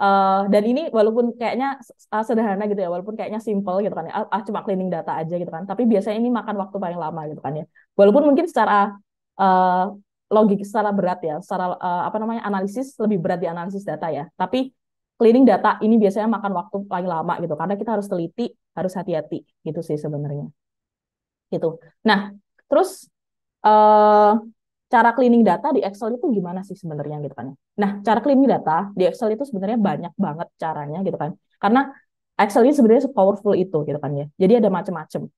Uh, dan ini walaupun kayaknya uh, sederhana gitu ya, walaupun kayaknya simple gitu kan ya, uh, cuma cleaning data aja gitu kan. Tapi biasanya ini makan waktu paling lama gitu kan ya. Walaupun mungkin secara uh, logik secara berat ya, secara uh, apa namanya analisis lebih berat di analisis data ya. Tapi cleaning data ini biasanya makan waktu paling lama gitu, karena kita harus teliti, harus hati-hati gitu sih sebenarnya. Gitu. Nah, terus uh, cara cleaning data di Excel itu gimana sih sebenarnya gitu kan. Nah, cara cleaning data di Excel itu sebenarnya banyak banget caranya gitu kan. Karena Excel ini sebenarnya powerful itu gitu kan ya. Jadi ada macam-macam.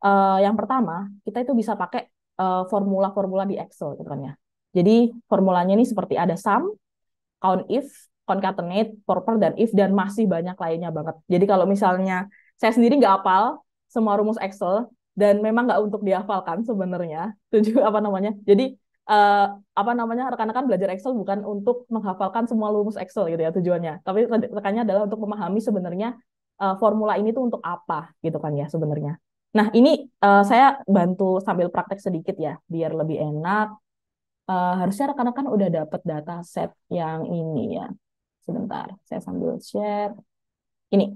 Uh, eh, yang pertama, kita itu bisa pakai formula eh, formula-formula di Excel gitu kan ya. Jadi formulanya ini seperti ada sum, count if, concatenate, proper dan if dan masih banyak lainnya banget. Jadi kalau misalnya saya sendiri nggak apal semua rumus Excel dan memang nggak untuk dihafalkan sebenarnya. Tujuh apa namanya? Jadi uh, apa namanya rekan-rekan belajar Excel bukan untuk menghafalkan semua rumus Excel gitu ya tujuannya, tapi rekannya adalah untuk memahami sebenarnya uh, formula ini tuh untuk apa gitu kan ya sebenarnya. Nah ini uh, saya bantu sambil praktek sedikit ya biar lebih enak. Uh, harusnya rekan-rekan udah dapat data set yang ini ya. Sebentar, saya sambil share. Ini,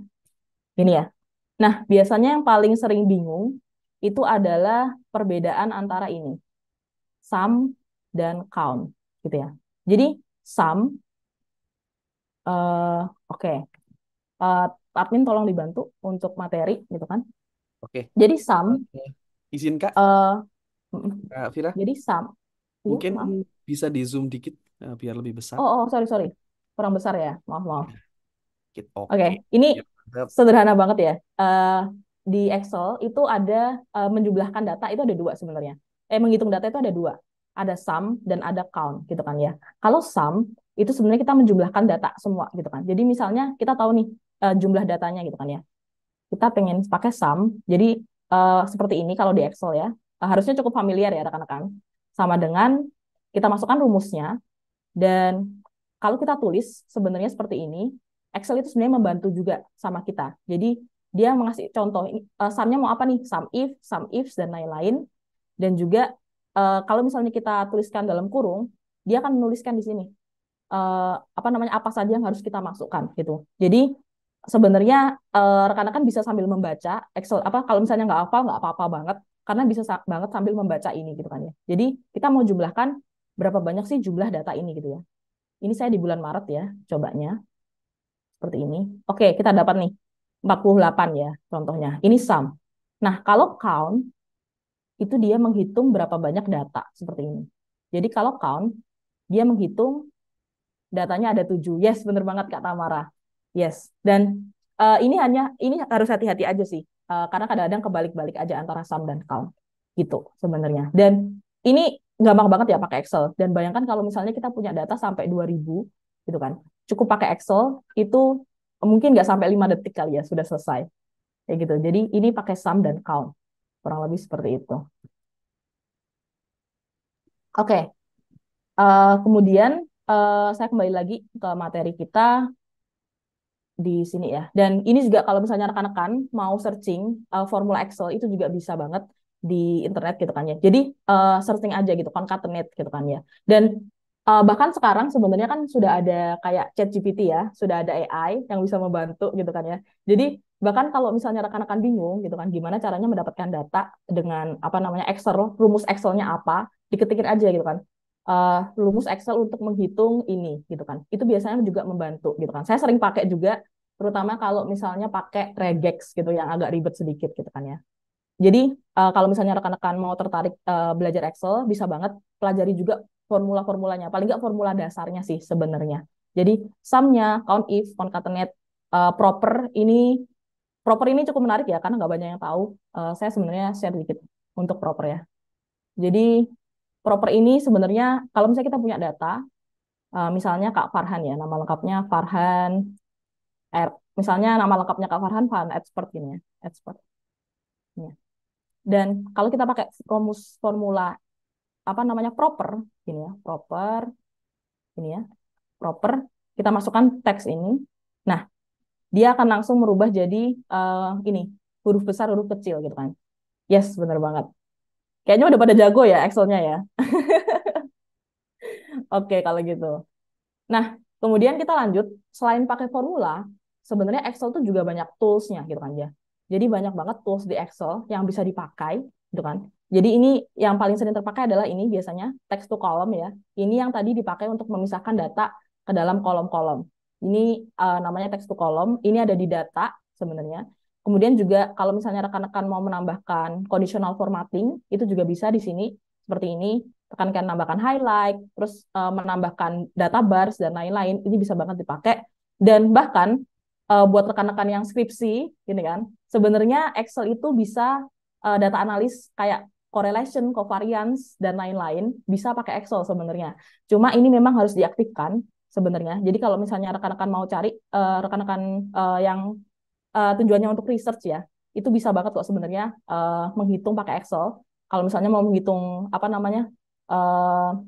ini ya. Nah, biasanya yang paling sering bingung itu adalah perbedaan antara ini. Sum dan count gitu ya. Jadi sum uh, oke. Okay. Uh, eh, admin tolong dibantu untuk materi gitu kan. Oke. Okay. Jadi sum okay. izin Kak. Uh, Jadi sum iya, mungkin uh, bisa di zoom dikit uh, biar lebih besar. Oh, oh, sorry sorry. Kurang besar ya. Maaf, maaf. Oke. Okay. okay. Ini yep. sederhana banget ya. Uh, di Excel itu ada uh, menjumlahkan data itu ada dua sebenarnya. Eh menghitung data itu ada dua ada sum dan ada count gitu kan ya. Kalau sum itu sebenarnya kita menjumlahkan data semua gitu kan. Jadi misalnya kita tahu nih uh, jumlah datanya gitu kan ya. Kita pengen pakai sum. Jadi uh, seperti ini kalau di Excel ya. Uh, harusnya cukup familiar ya rekan-rekan. Sama dengan kita masukkan rumusnya dan kalau kita tulis sebenarnya seperti ini, Excel itu sebenarnya membantu juga sama kita. Jadi dia mengasih contoh uh, sumnya mau apa nih? Sum if, sum ifs dan lain-lain dan juga uh, kalau misalnya kita tuliskan dalam kurung, dia akan menuliskan di sini uh, apa namanya apa saja yang harus kita masukkan gitu. Jadi sebenarnya rekan eh, rekan-rekan kan bisa sambil membaca Excel apa kalau misalnya nggak hafal nggak apa-apa banget karena bisa sa banget sambil membaca ini gitu kan ya. Jadi kita mau jumlahkan berapa banyak sih jumlah data ini gitu ya. Ini saya di bulan Maret ya cobanya. Seperti ini. Oke, kita dapat nih 48 ya contohnya. Ini sum. Nah, kalau count itu dia menghitung berapa banyak data seperti ini. Jadi kalau count, dia menghitung datanya ada tujuh. Yes, bener banget Kak Tamara. Yes. Dan uh, ini hanya ini harus hati-hati aja sih, uh, karena kadang-kadang kebalik-balik aja antara sum dan count gitu sebenarnya. Dan ini gampang banget ya pakai Excel. Dan bayangkan kalau misalnya kita punya data sampai 2000 gitu kan, cukup pakai Excel itu mungkin nggak sampai lima detik kali ya sudah selesai. Ya gitu. Jadi ini pakai sum dan count kurang lebih seperti itu. Oke, okay. uh, eh, kemudian uh, saya kembali lagi ke materi kita di sini ya. Dan ini juga kalau misalnya rekan-rekan mau searching uh, formula Excel itu juga bisa banget di internet gitu kan ya. Jadi uh, searching aja gitu, kan, concatenate gitu kan ya. Dan Uh, bahkan sekarang sebenarnya kan sudah ada kayak Chat GPT ya, sudah ada AI yang bisa membantu gitu kan ya. Jadi bahkan kalau misalnya rekan-rekan bingung gitu kan gimana caranya mendapatkan data dengan apa namanya Excel, rumus Excelnya apa, diketikin aja gitu kan. Uh, rumus Excel untuk menghitung ini gitu kan. Itu biasanya juga membantu gitu kan. Saya sering pakai juga terutama kalau misalnya pakai regex gitu yang agak ribet sedikit gitu kan ya. Jadi uh, kalau misalnya rekan-rekan mau tertarik uh, belajar Excel, bisa banget pelajari juga formula-formulanya. Paling nggak formula dasarnya sih sebenarnya. Jadi sumnya, count if, concatenate, uh, eh, proper ini proper ini cukup menarik ya karena nggak banyak yang tahu. Uh, saya sebenarnya share sedikit untuk proper ya. Jadi proper ini sebenarnya kalau misalnya kita punya data, uh, misalnya Kak Farhan ya, nama lengkapnya Farhan R. Misalnya nama lengkapnya Kak Farhan, Farhan Expert gini ya, Expert. Ya. Dan kalau kita pakai rumus formula apa namanya proper, ini ya, proper, ini ya, proper, kita masukkan teks ini. Nah, dia akan langsung merubah jadi uh, ini huruf besar, huruf kecil gitu kan. Yes, benar banget. Kayaknya udah pada jago ya Excelnya ya. Oke, okay, kalau gitu. Nah, kemudian kita lanjut. Selain pakai formula, sebenarnya Excel tuh juga banyak toolsnya gitu kan ya. Jadi banyak banget tools di Excel yang bisa dipakai, gitu kan. Jadi ini yang paling sering terpakai adalah ini biasanya text to column ya. Ini yang tadi dipakai untuk memisahkan data ke dalam kolom-kolom. Ini uh, namanya text to column. Ini ada di data sebenarnya. Kemudian juga kalau misalnya rekan-rekan mau menambahkan conditional formatting, itu juga bisa di sini seperti ini. Rekan-rekan menambahkan highlight, terus uh, menambahkan data bars dan lain-lain. Ini bisa banget dipakai. Dan bahkan uh, buat rekan-rekan yang skripsi, gini kan, sebenarnya Excel itu bisa uh, data analis kayak correlation, covariance, dan lain-lain bisa pakai Excel sebenarnya. Cuma ini memang harus diaktifkan sebenarnya. Jadi kalau misalnya rekan-rekan mau cari eh, rekan-rekan uh, uh, yang uh, tujuannya untuk research ya, itu bisa banget kok sebenarnya uh, menghitung pakai Excel. Kalau misalnya mau menghitung apa namanya uh,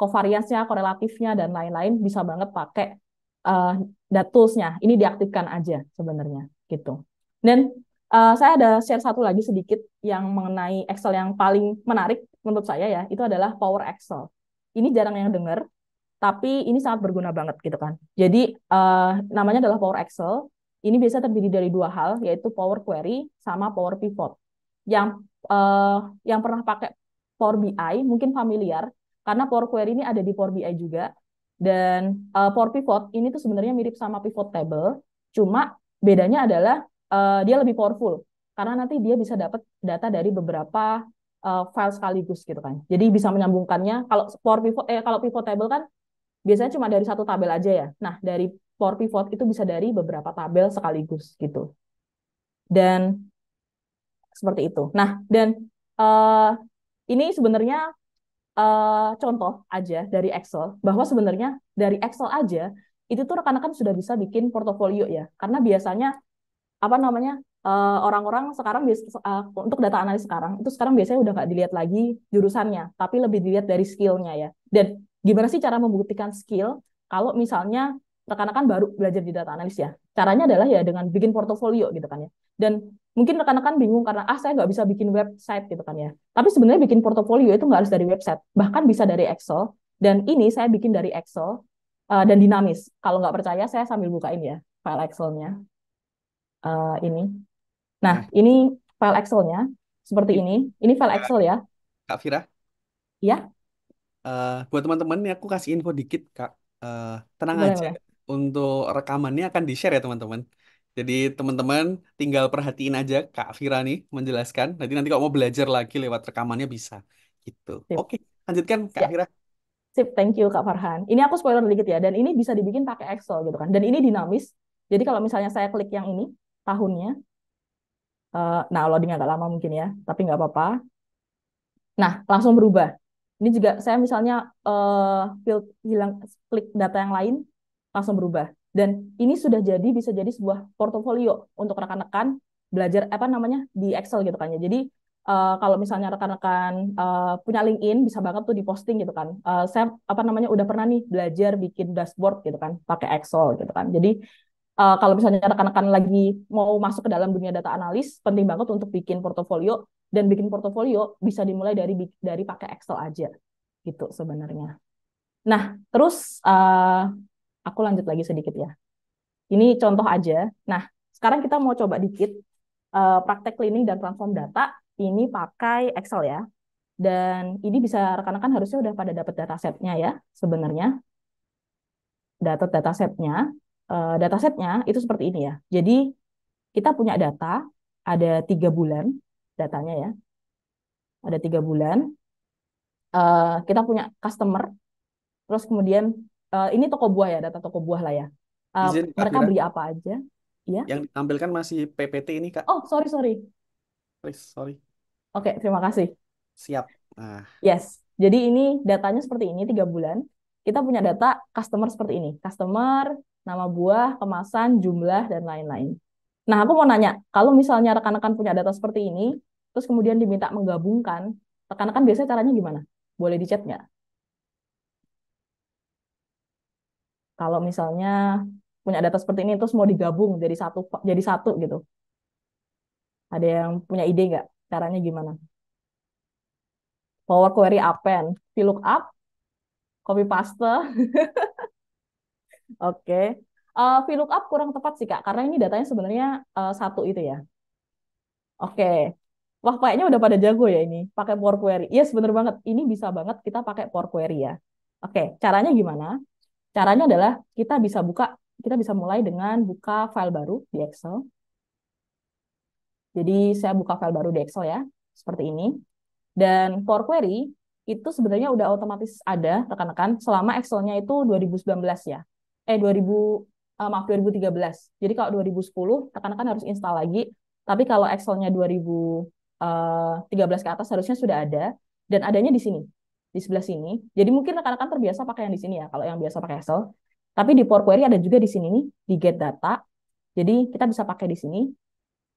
covariance-nya, korelatifnya, dan lain-lain bisa banget pakai uh, toolsnya. Ini diaktifkan aja sebenarnya gitu. Dan uh, saya ada share satu lagi sedikit yang mengenai Excel yang paling menarik menurut saya ya, itu adalah Power Excel. Ini jarang yang dengar, tapi ini sangat berguna banget gitu kan. Jadi uh, namanya adalah Power Excel. Ini biasa terdiri dari dua hal, yaitu Power Query sama Power Pivot. Yang uh, yang pernah pakai Power BI mungkin familiar, karena Power Query ini ada di Power BI juga. Dan uh, Power Pivot ini tuh sebenarnya mirip sama Pivot Table, cuma bedanya adalah uh, dia lebih powerful karena nanti dia bisa dapat data dari beberapa uh, file sekaligus gitu kan. Jadi bisa menyambungkannya. Kalau Power Pivot eh kalau Pivot Table kan biasanya cuma dari satu tabel aja ya. Nah, dari Power Pivot itu bisa dari beberapa tabel sekaligus gitu. Dan seperti itu. Nah, dan uh, ini sebenarnya uh, contoh aja dari Excel bahwa sebenarnya dari Excel aja itu tuh rekan-rekan sudah bisa bikin portofolio ya. Karena biasanya apa namanya eh, orang-orang uh, sekarang uh, untuk data analis sekarang itu sekarang biasanya udah nggak dilihat lagi jurusannya tapi lebih dilihat dari skillnya ya dan gimana sih cara membuktikan skill kalau misalnya rekan-rekan baru belajar di data analis ya caranya adalah ya dengan bikin portofolio gitu kan ya dan mungkin rekan-rekan bingung karena ah saya nggak bisa bikin website gitu kan ya tapi sebenarnya bikin portofolio itu nggak harus dari website bahkan bisa dari Excel dan ini saya bikin dari Excel uh, dan dinamis kalau nggak percaya saya sambil bukain ya file excelnya uh, ini. Nah, hmm. ini file Excel-nya seperti ini. Ini file Excel ya. Kak Fira? Iya. Uh, buat teman-teman, aku kasih info dikit, Kak. Uh, tenang boleh, aja. Untuk rekamannya akan di-share ya, teman-teman. Jadi teman-teman tinggal perhatiin aja Kak Fira nih menjelaskan. Nanti nanti kalau mau belajar lagi lewat rekamannya bisa. Gitu. Sip. Oke, lanjutkan Kak ya. Fira. Sip, thank you Kak Farhan. Ini aku spoiler dikit ya, dan ini bisa dibikin pakai Excel gitu kan. Dan ini dinamis. Jadi kalau misalnya saya klik yang ini, tahunnya. Eh, nah, loading agak lama mungkin ya, tapi nggak apa-apa. Nah, langsung berubah. Ini juga saya misalnya uh, field hilang klik data yang lain, langsung berubah. Dan ini sudah jadi bisa jadi sebuah portofolio untuk rekan-rekan belajar apa namanya di Excel gitu kan ya. Jadi uh, kalau misalnya rekan-rekan uh, punya LinkedIn bisa banget tuh diposting gitu kan. Uh, saya apa namanya udah pernah nih belajar bikin dashboard gitu kan pakai Excel gitu kan. Jadi uh, kalau misalnya rekan-rekan lagi mau masuk ke dalam dunia data analis, penting banget untuk bikin portofolio dan bikin portofolio bisa dimulai dari dari pakai Excel aja gitu sebenarnya. Nah, terus uh, aku lanjut lagi sedikit ya. Ini contoh aja. Nah, sekarang kita mau coba dikit uh, praktek cleaning dan transform data ini pakai Excel ya. Dan ini bisa rekan-rekan harusnya udah pada dapat setnya ya sebenarnya. data setnya uh, eh, datasetnya itu seperti ini ya. Jadi kita punya data ada tiga bulan datanya ya. Ada tiga bulan. Uh, kita punya customer. Terus kemudian uh, ini toko buah ya, data toko buah lah ya. Uh, Izin, mereka beli apa aja? Ya. Yang ditampilkan masih PPT ini kak. Oh sorry sorry. Please sorry. Oke okay, terima kasih. Siap. Nah. Yes. Jadi ini datanya seperti ini tiga bulan. Kita punya data customer seperti ini. Customer nama buah, kemasan, jumlah, dan lain-lain. Nah, aku mau nanya, kalau misalnya rekan-rekan punya data seperti ini, terus kemudian diminta menggabungkan, rekan-rekan biasanya caranya gimana? Boleh dicat nggak? Kalau misalnya punya data seperti ini, terus mau digabung jadi satu, jadi satu gitu. Ada yang punya ide nggak? Caranya gimana? Power Query Append, VLOOKUP, copy paste, Oke. Okay. Uh, eh, VLOOKUP kurang tepat sih Kak, karena ini datanya sebenarnya uh, satu itu ya. Oke. Okay. Wah, kayaknya udah pada jago ya ini, pakai Power Query. Yes, sebenarnya banget. Ini bisa banget kita pakai Power Query ya. Oke, okay. caranya gimana? Caranya adalah kita bisa buka, kita bisa mulai dengan buka file baru di Excel. Jadi saya buka file baru di Excel ya, seperti ini. Dan Power Query itu sebenarnya udah otomatis ada rekan-rekan selama Excel-nya itu 2019 ya eh 2000 uh, eh, maaf 2013. Jadi kalau 2010 rekan-rekan harus install lagi. Tapi kalau Excel-nya 2013 eh, ke atas harusnya sudah ada dan adanya di sini di sebelah sini. Jadi mungkin rekan-rekan terbiasa pakai yang di sini ya, kalau yang biasa pakai Excel. Tapi di Power Query ada juga di sini nih, di get data. Jadi kita bisa pakai di sini,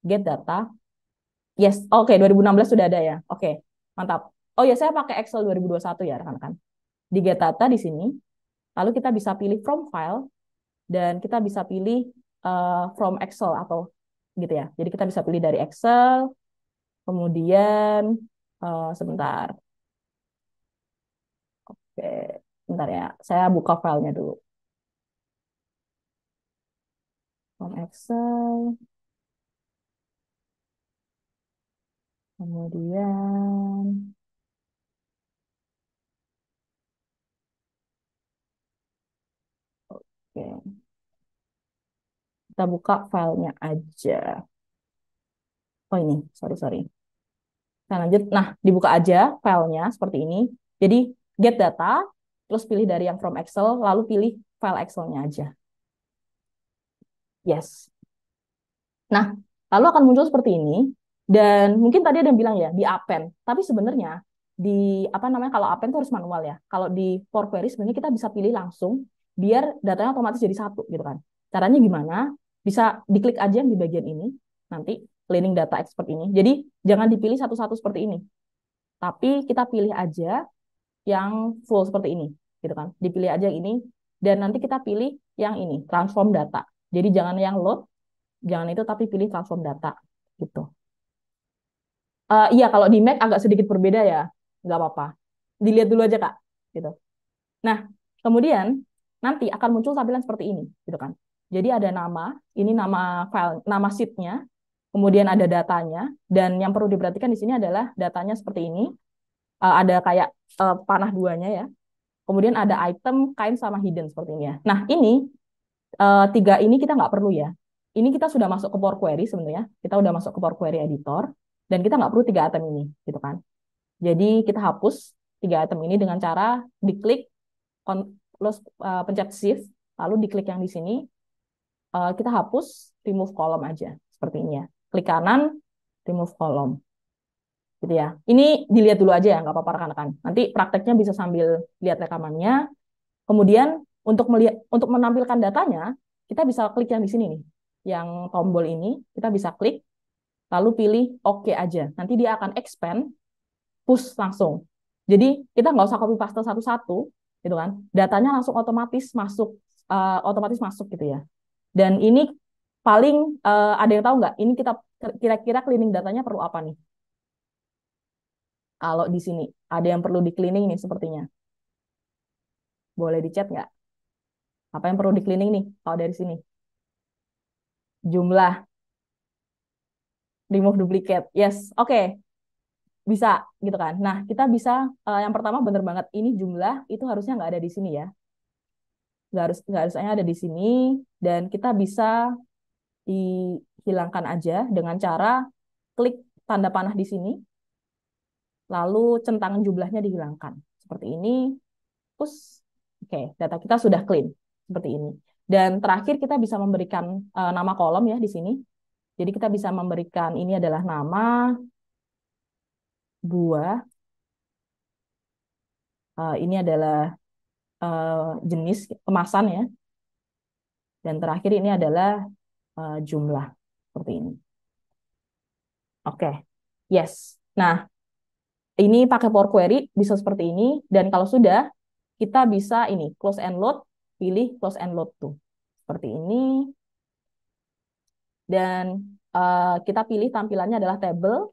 get data. Yes, oke, okay, 2016 sudah ada ya. Oke, okay, mantap. Oh ya, saya pakai Excel 2021 ya rekan-rekan. Di get data di sini, Lalu kita bisa pilih from file dan kita bisa pilih uh, from Excel atau gitu ya. Jadi kita bisa pilih dari Excel, kemudian uh, sebentar. Oke, sebentar ya. Saya buka filenya dulu. From Excel. Kemudian Oke. Kita buka filenya aja. Oh ini, sorry, sorry. Kita lanjut. Nah, dibuka aja filenya seperti ini. Jadi, get data, terus pilih dari yang from Excel, lalu pilih file excelnya aja. Yes. Nah, lalu akan muncul seperti ini. Dan mungkin tadi ada yang bilang ya, di append. Tapi sebenarnya di apa namanya kalau append itu harus manual ya. Kalau di for query sebenarnya kita bisa pilih langsung biar datanya otomatis jadi satu gitu kan. Caranya gimana? Bisa diklik aja yang di bagian ini nanti cleaning data expert ini. Jadi jangan dipilih satu-satu seperti ini. Tapi kita pilih aja yang full seperti ini gitu kan. Dipilih aja yang ini dan nanti kita pilih yang ini, transform data. Jadi jangan yang load, jangan itu tapi pilih transform data gitu. Uh, iya kalau di Mac agak sedikit berbeda ya, nggak apa-apa. Dilihat dulu aja kak, gitu. Nah kemudian nanti akan muncul tampilan seperti ini, gitu kan. Jadi ada nama, ini nama file, nama sheetnya, kemudian ada datanya, dan yang perlu diperhatikan di sini adalah datanya seperti ini, uh, ada kayak uh, panah duanya ya, kemudian ada item, kain, sama hidden seperti ini ya. Nah ini, uh, tiga ini kita nggak perlu ya, ini kita sudah masuk ke Power Query sebenarnya, kita udah masuk ke Power Query Editor, dan kita nggak perlu tiga item ini, gitu kan. Jadi kita hapus tiga item ini dengan cara diklik lo uh, eh, pencet shift lalu diklik yang di sini uh, kita hapus remove column aja sepertinya klik kanan remove column. gitu ya. Ini dilihat dulu aja ya, nggak apa-apa rekan-rekan. Nanti prakteknya bisa sambil lihat rekamannya. Kemudian untuk melihat untuk menampilkan datanya, kita bisa klik yang di sini nih, yang tombol ini, kita bisa klik lalu pilih oke OK aja. Nanti dia akan expand push langsung. Jadi kita nggak usah copy paste satu-satu, gitu kan datanya langsung otomatis masuk uh, otomatis masuk gitu ya dan ini paling uh, ada yang tahu nggak ini kita kira-kira cleaning datanya perlu apa nih kalau di sini ada yang perlu di cleaning nih sepertinya boleh dicat chat nggak apa yang perlu di cleaning nih kalau dari sini jumlah remove duplicate yes oke okay bisa gitu kan. Nah, kita bisa uh, yang pertama bener banget ini jumlah itu harusnya nggak ada di sini ya. Nggak harus nggak harusnya ada di sini dan kita bisa dihilangkan aja dengan cara klik tanda panah di sini. Lalu centang jumlahnya dihilangkan. Seperti ini. Terus oke, okay, data kita sudah clean seperti ini. Dan terakhir kita bisa memberikan uh, nama kolom ya di sini. Jadi kita bisa memberikan ini adalah nama, buah. Uh, ini adalah uh, jenis kemasan ya. Dan terakhir ini adalah uh, jumlah seperti ini. Oke, okay. yes. Nah, ini pakai Power Query bisa seperti ini. Dan kalau sudah, kita bisa ini close and load, pilih close and load tuh seperti ini. Dan uh, kita pilih tampilannya adalah table.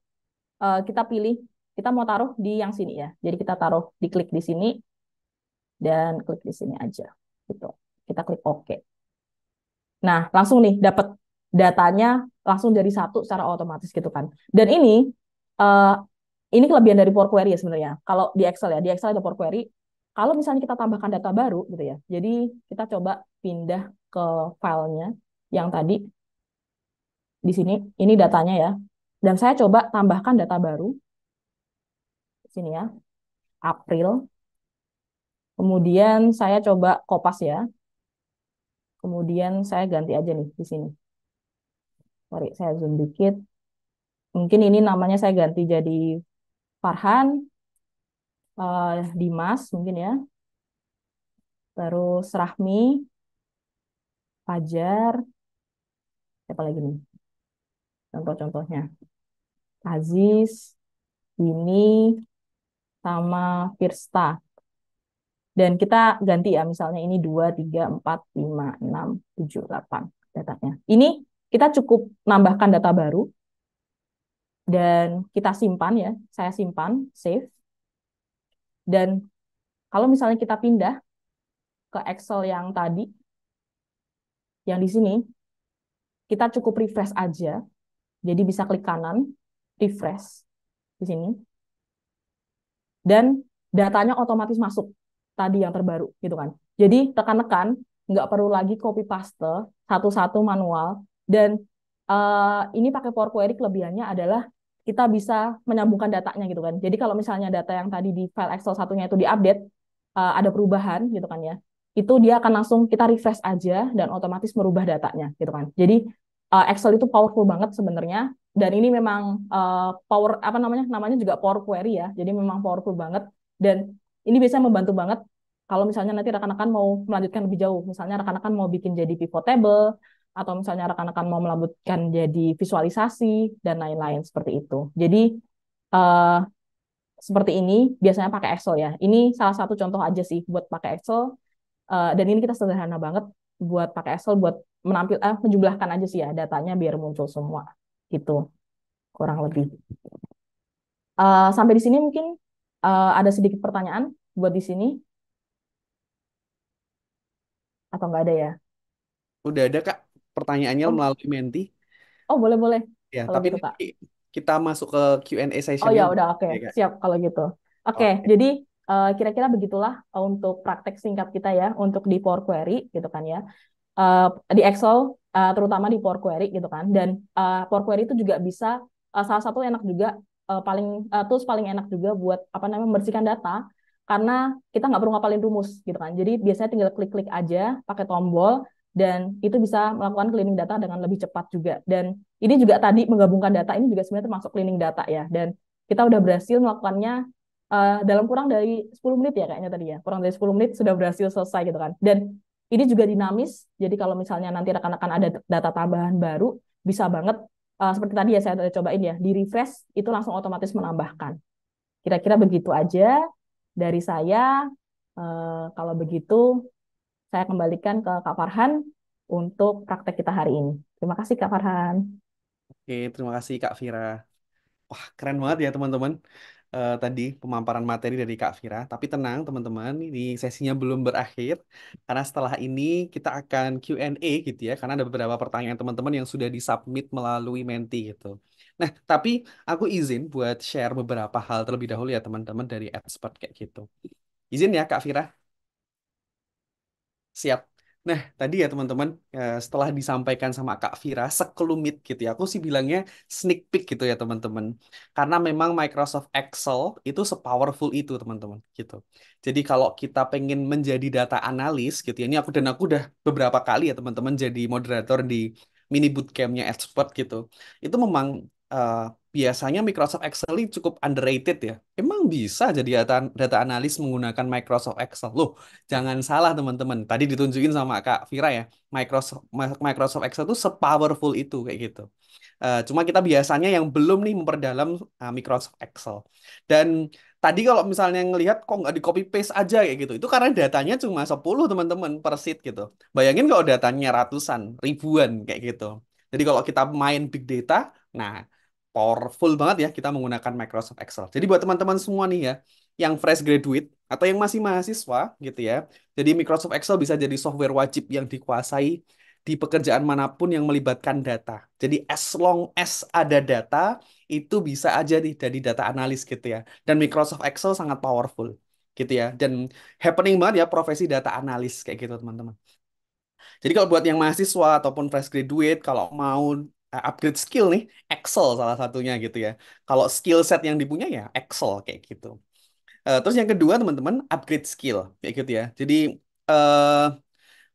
Uh, kita pilih kita mau taruh di yang sini ya. Jadi kita taruh di klik di sini dan klik di sini aja gitu. Kita klik OK. Nah, langsung nih dapat datanya langsung dari satu secara otomatis gitu kan. Dan ini uh, ini kelebihan dari Power Query ya sebenarnya. Kalau di Excel ya, di Excel ada Power Query. Kalau misalnya kita tambahkan data baru gitu ya. Jadi kita coba pindah ke filenya yang tadi di sini. Ini datanya ya. Dan saya coba tambahkan data baru sini ya, April. Kemudian saya coba kopas ya. Kemudian saya ganti aja nih di sini. Sorry, saya zoom dikit. Mungkin ini namanya saya ganti jadi Farhan, uh, Dimas mungkin ya. Terus Rahmi, Fajar, siapa lagi nih? Contoh-contohnya. Aziz, ini sama firsta Dan kita ganti ya, misalnya ini 2, 3, 4, 5, 6, 7, 8 datanya. Ini kita cukup nambahkan data baru, dan kita simpan ya, saya simpan, save. Dan kalau misalnya kita pindah ke Excel yang tadi, yang di sini, kita cukup refresh aja. Jadi bisa klik kanan, refresh di sini dan datanya otomatis masuk tadi yang terbaru gitu kan. Jadi tekan-tekan nggak perlu lagi copy paste satu-satu manual dan uh, ini pakai Power Query kelebihannya adalah kita bisa menyambungkan datanya gitu kan. Jadi kalau misalnya data yang tadi di file Excel satunya itu diupdate uh, ada perubahan gitu kan ya. Itu dia akan langsung kita refresh aja dan otomatis merubah datanya gitu kan. Jadi uh, Excel itu powerful banget sebenarnya dan ini memang uh, power apa namanya namanya juga power query ya jadi memang powerful banget dan ini biasanya membantu banget kalau misalnya nanti rekan-rekan mau melanjutkan lebih jauh misalnya rekan-rekan mau bikin jadi pivot table atau misalnya rekan-rekan mau melanjutkan jadi visualisasi dan lain-lain seperti itu jadi uh, seperti ini biasanya pakai Excel ya ini salah satu contoh aja sih buat pakai Excel uh, dan ini kita sederhana banget buat pakai Excel buat menampil eh, menjumlahkan aja sih ya datanya biar muncul semua gitu kurang lebih. Uh, sampai di sini mungkin uh, ada sedikit pertanyaan buat di sini atau nggak ada ya? Udah ada kak pertanyaannya oh. melalui Menti. Oh boleh boleh. Ya kalau tapi gitu, kak. kita masuk ke Q&A session. Oh ya udah oke okay. ya, siap kalau gitu. Oke okay, okay. jadi eh, kira -kira begitulah untuk praktek singkat kita ya untuk di Power Query gitu kan ya uh, di Excel uh, terutama di Power Query gitu kan dan uh, Power Query itu juga bisa uh, salah satu enak juga uh, paling uh, tools paling enak juga buat apa namanya membersihkan data karena kita nggak perlu ngapalin rumus gitu kan jadi biasanya tinggal klik-klik aja pakai tombol dan itu bisa melakukan cleaning data dengan lebih cepat juga dan ini juga tadi menggabungkan data ini juga sebenarnya termasuk cleaning data ya dan kita udah berhasil melakukannya uh, dalam kurang dari 10 menit ya kayaknya tadi ya kurang dari 10 menit sudah berhasil selesai gitu kan dan ini juga dinamis, jadi kalau misalnya nanti rekan-rekan ada data tambahan baru, bisa banget uh, seperti tadi ya saya udah cobain ya, di refresh itu langsung otomatis menambahkan. Kira-kira begitu aja dari saya. Uh, kalau begitu saya kembalikan ke Kak Farhan untuk praktek kita hari ini. Terima kasih Kak Farhan. Oke, terima kasih Kak Vira. Wah, keren banget ya teman-teman uh, tadi pemaparan materi dari Kak Fira. Tapi tenang teman-teman, ini sesinya belum berakhir karena setelah ini kita akan Q&A gitu ya, karena ada beberapa pertanyaan teman-teman yang sudah disubmit melalui Menti gitu. Nah, tapi aku izin buat share beberapa hal terlebih dahulu ya teman-teman dari expert kayak gitu. Izin ya Kak Fira. Siap. Nah, tadi ya teman-teman, eh, setelah disampaikan sama Kak Vira sekelumit gitu ya, aku sih bilangnya sneak peek gitu ya teman-teman. Karena memang Microsoft Excel itu sepowerful itu teman-teman gitu. Jadi kalau kita pengen menjadi data analis gitu ya, ini aku dan aku udah beberapa kali ya teman-teman jadi moderator di mini bootcampnya expert gitu. Itu memang uh, biasanya Microsoft Excel ini cukup underrated ya. Emang bisa jadi data, data analis menggunakan Microsoft Excel? Loh, jangan salah teman-teman. Tadi ditunjukin sama Kak Vira ya, Microsoft Microsoft Excel itu sepowerful itu kayak gitu. Uh, cuma kita biasanya yang belum nih memperdalam uh, Microsoft Excel. Dan tadi kalau misalnya ngelihat kok nggak di copy paste aja kayak gitu. Itu karena datanya cuma 10 teman-teman per sheet gitu. Bayangin kalau datanya ratusan, ribuan kayak gitu. Jadi kalau kita main big data, nah powerful banget ya kita menggunakan Microsoft Excel. Jadi buat teman-teman semua nih ya, yang fresh graduate atau yang masih mahasiswa gitu ya. Jadi Microsoft Excel bisa jadi software wajib yang dikuasai di pekerjaan manapun yang melibatkan data. Jadi as long as ada data, itu bisa aja nih jadi data analis gitu ya. Dan Microsoft Excel sangat powerful gitu ya. Dan happening banget ya profesi data analis kayak gitu teman-teman. Jadi kalau buat yang mahasiswa ataupun fresh graduate, kalau mau Uh, upgrade skill nih, Excel salah satunya gitu ya. Kalau skill set yang dipunya ya Excel kayak gitu. Uh, terus yang kedua teman-teman upgrade skill kayak gitu ya. Jadi uh,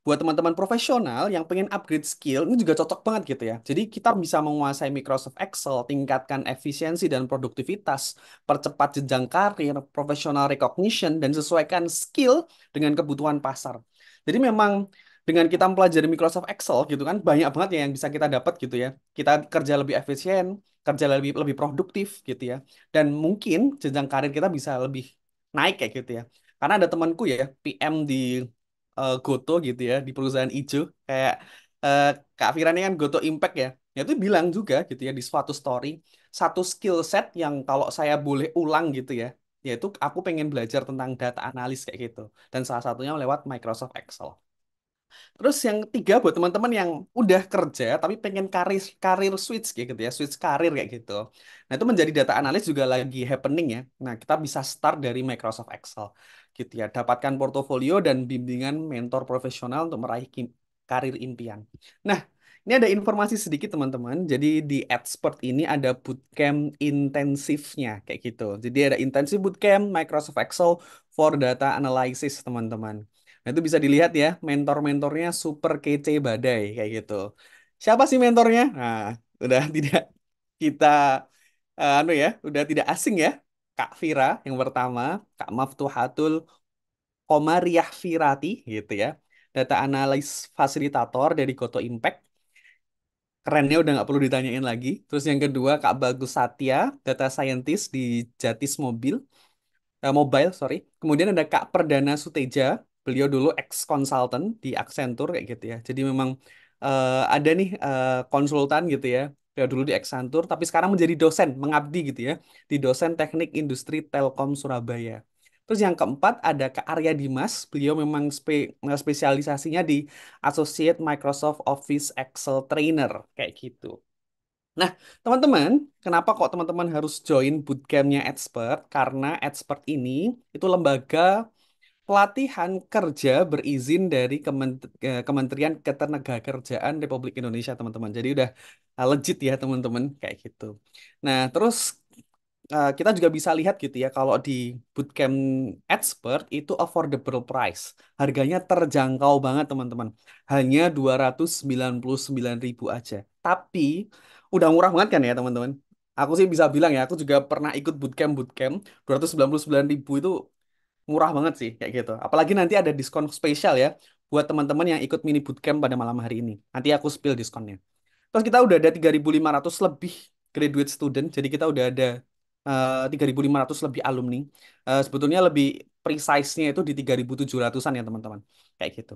buat teman-teman profesional yang pengen upgrade skill ini juga cocok banget gitu ya. Jadi kita bisa menguasai Microsoft Excel, tingkatkan efisiensi dan produktivitas, percepat jenjang karir, professional recognition dan sesuaikan skill dengan kebutuhan pasar. Jadi memang dengan kita mempelajari Microsoft Excel gitu kan banyak banget yang bisa kita dapat gitu ya. Kita kerja lebih efisien, kerja lebih lebih produktif gitu ya. Dan mungkin jenjang karir kita bisa lebih naik kayak gitu ya. Karena ada temanku ya PM di uh, Goto gitu ya di perusahaan ijo kayak uh, Kak Firani kan Goto Impact ya. Ya itu bilang juga gitu ya di suatu story satu skill set yang kalau saya boleh ulang gitu ya yaitu aku pengen belajar tentang data analis kayak gitu dan salah satunya lewat Microsoft Excel Terus yang tiga buat teman-teman yang udah kerja tapi pengen karir karir switch kayak gitu ya, switch karir kayak gitu. Nah, itu menjadi data analis juga lagi happening ya. Nah, kita bisa start dari Microsoft Excel gitu ya. Dapatkan portofolio dan bimbingan mentor profesional untuk meraih karir impian. Nah, ini ada informasi sedikit teman-teman. Jadi di expert ini ada bootcamp intensifnya kayak gitu. Jadi ada intensif bootcamp Microsoft Excel for data analysis teman-teman. Nah, itu bisa dilihat ya, mentor-mentornya super kece badai kayak gitu. Siapa sih mentornya? Nah, udah tidak kita uh, anu ya, udah tidak asing ya. Kak Vira yang pertama, Kak Maftuhatul Komariah Firati gitu ya. Data analis fasilitator dari Goto Impact. Kerennya udah nggak perlu ditanyain lagi. Terus yang kedua Kak Bagus Satya, data scientist di Jatis Mobil. Uh, eh, mobile, sorry. Kemudian ada Kak Perdana Suteja, beliau dulu ex konsultan di Accenture kayak gitu ya. Jadi memang uh, ada nih uh, konsultan gitu ya. Beliau dulu di Accenture tapi sekarang menjadi dosen, mengabdi gitu ya di dosen Teknik Industri Telkom Surabaya. Terus yang keempat ada Ke Arya Dimas, beliau memang spe eh, spesialisasinya di Associate Microsoft Office Excel Trainer kayak gitu. Nah, teman-teman, kenapa kok teman-teman harus join bootcampnya Expert? Karena Expert ini itu lembaga pelatihan kerja berizin dari Kementerian Ketenagakerjaan Republik Indonesia, teman-teman. Jadi udah uh, legit ya, teman-teman, kayak gitu. Nah, terus uh, kita juga bisa lihat gitu ya kalau di bootcamp expert itu affordable price. Harganya terjangkau banget, teman-teman. Hanya ribu aja. Tapi udah murah banget kan ya, teman-teman? Aku sih bisa bilang ya, aku juga pernah ikut bootcamp bootcamp ribu itu murah banget sih kayak gitu. Apalagi nanti ada diskon spesial ya buat teman-teman yang ikut mini bootcamp pada malam hari ini. Nanti aku spill diskonnya. Terus kita udah ada 3.500 lebih graduate student, jadi kita udah ada uh, eh, 3.500 lebih alumni. Uh, sebetulnya lebih precise-nya itu di 3.700-an ya teman-teman. Kayak gitu.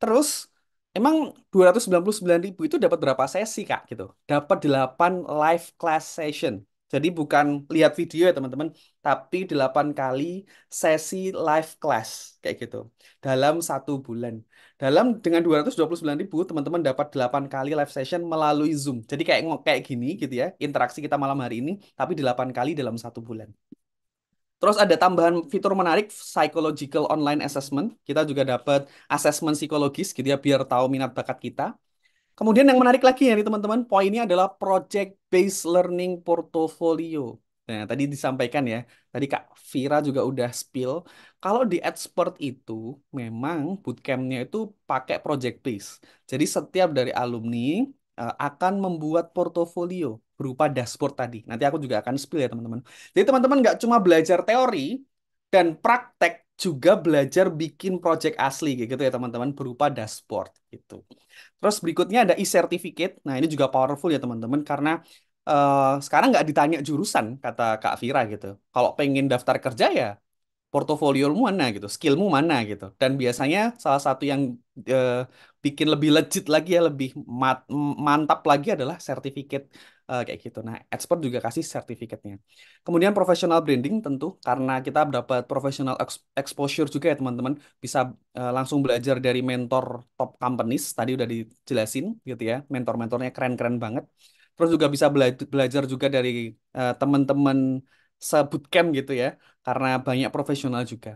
Terus Emang 299.000 itu dapat berapa sesi, Kak? Gitu. Dapat 8 live class session. Jadi bukan lihat video ya teman-teman, tapi 8 kali sesi live class kayak gitu dalam satu bulan. Dalam dengan 229 ribu teman-teman dapat 8 kali live session melalui Zoom. Jadi kayak kayak gini gitu ya, interaksi kita malam hari ini tapi 8 kali dalam satu bulan. Terus ada tambahan fitur menarik psychological online assessment. Kita juga dapat assessment psikologis gitu ya biar tahu minat bakat kita. Kemudian yang menarik lagi ya nih teman-teman, poinnya adalah project based learning portfolio. Nah, tadi disampaikan ya, tadi Kak Vira juga udah spill, kalau di expert itu memang bootcampnya itu pakai project based. Jadi setiap dari alumni eh, akan membuat portofolio berupa dashboard tadi. Nanti aku juga akan spill ya teman-teman. Jadi teman-teman nggak cuma belajar teori dan praktek juga belajar bikin project asli kayak gitu ya teman-teman berupa dashboard gitu. Terus berikutnya ada e-certificate. Nah ini juga powerful ya teman-teman karena uh, sekarang nggak ditanya jurusan kata Kak Vira gitu. Kalau pengen daftar kerja ya portofoliomu mana gitu, skillmu mana gitu. Dan biasanya salah satu yang uh, bikin lebih legit lagi ya, lebih mat, mantap lagi adalah sertifikat uh, kayak gitu. Nah, expert juga kasih sertifikatnya. Kemudian professional branding tentu karena kita dapat professional exposure juga ya teman-teman, bisa uh, langsung belajar dari mentor top companies tadi udah dijelasin gitu ya. Mentor-mentornya keren-keren banget. Terus juga bisa bela belajar juga dari teman-teman se gitu ya, karena banyak profesional juga.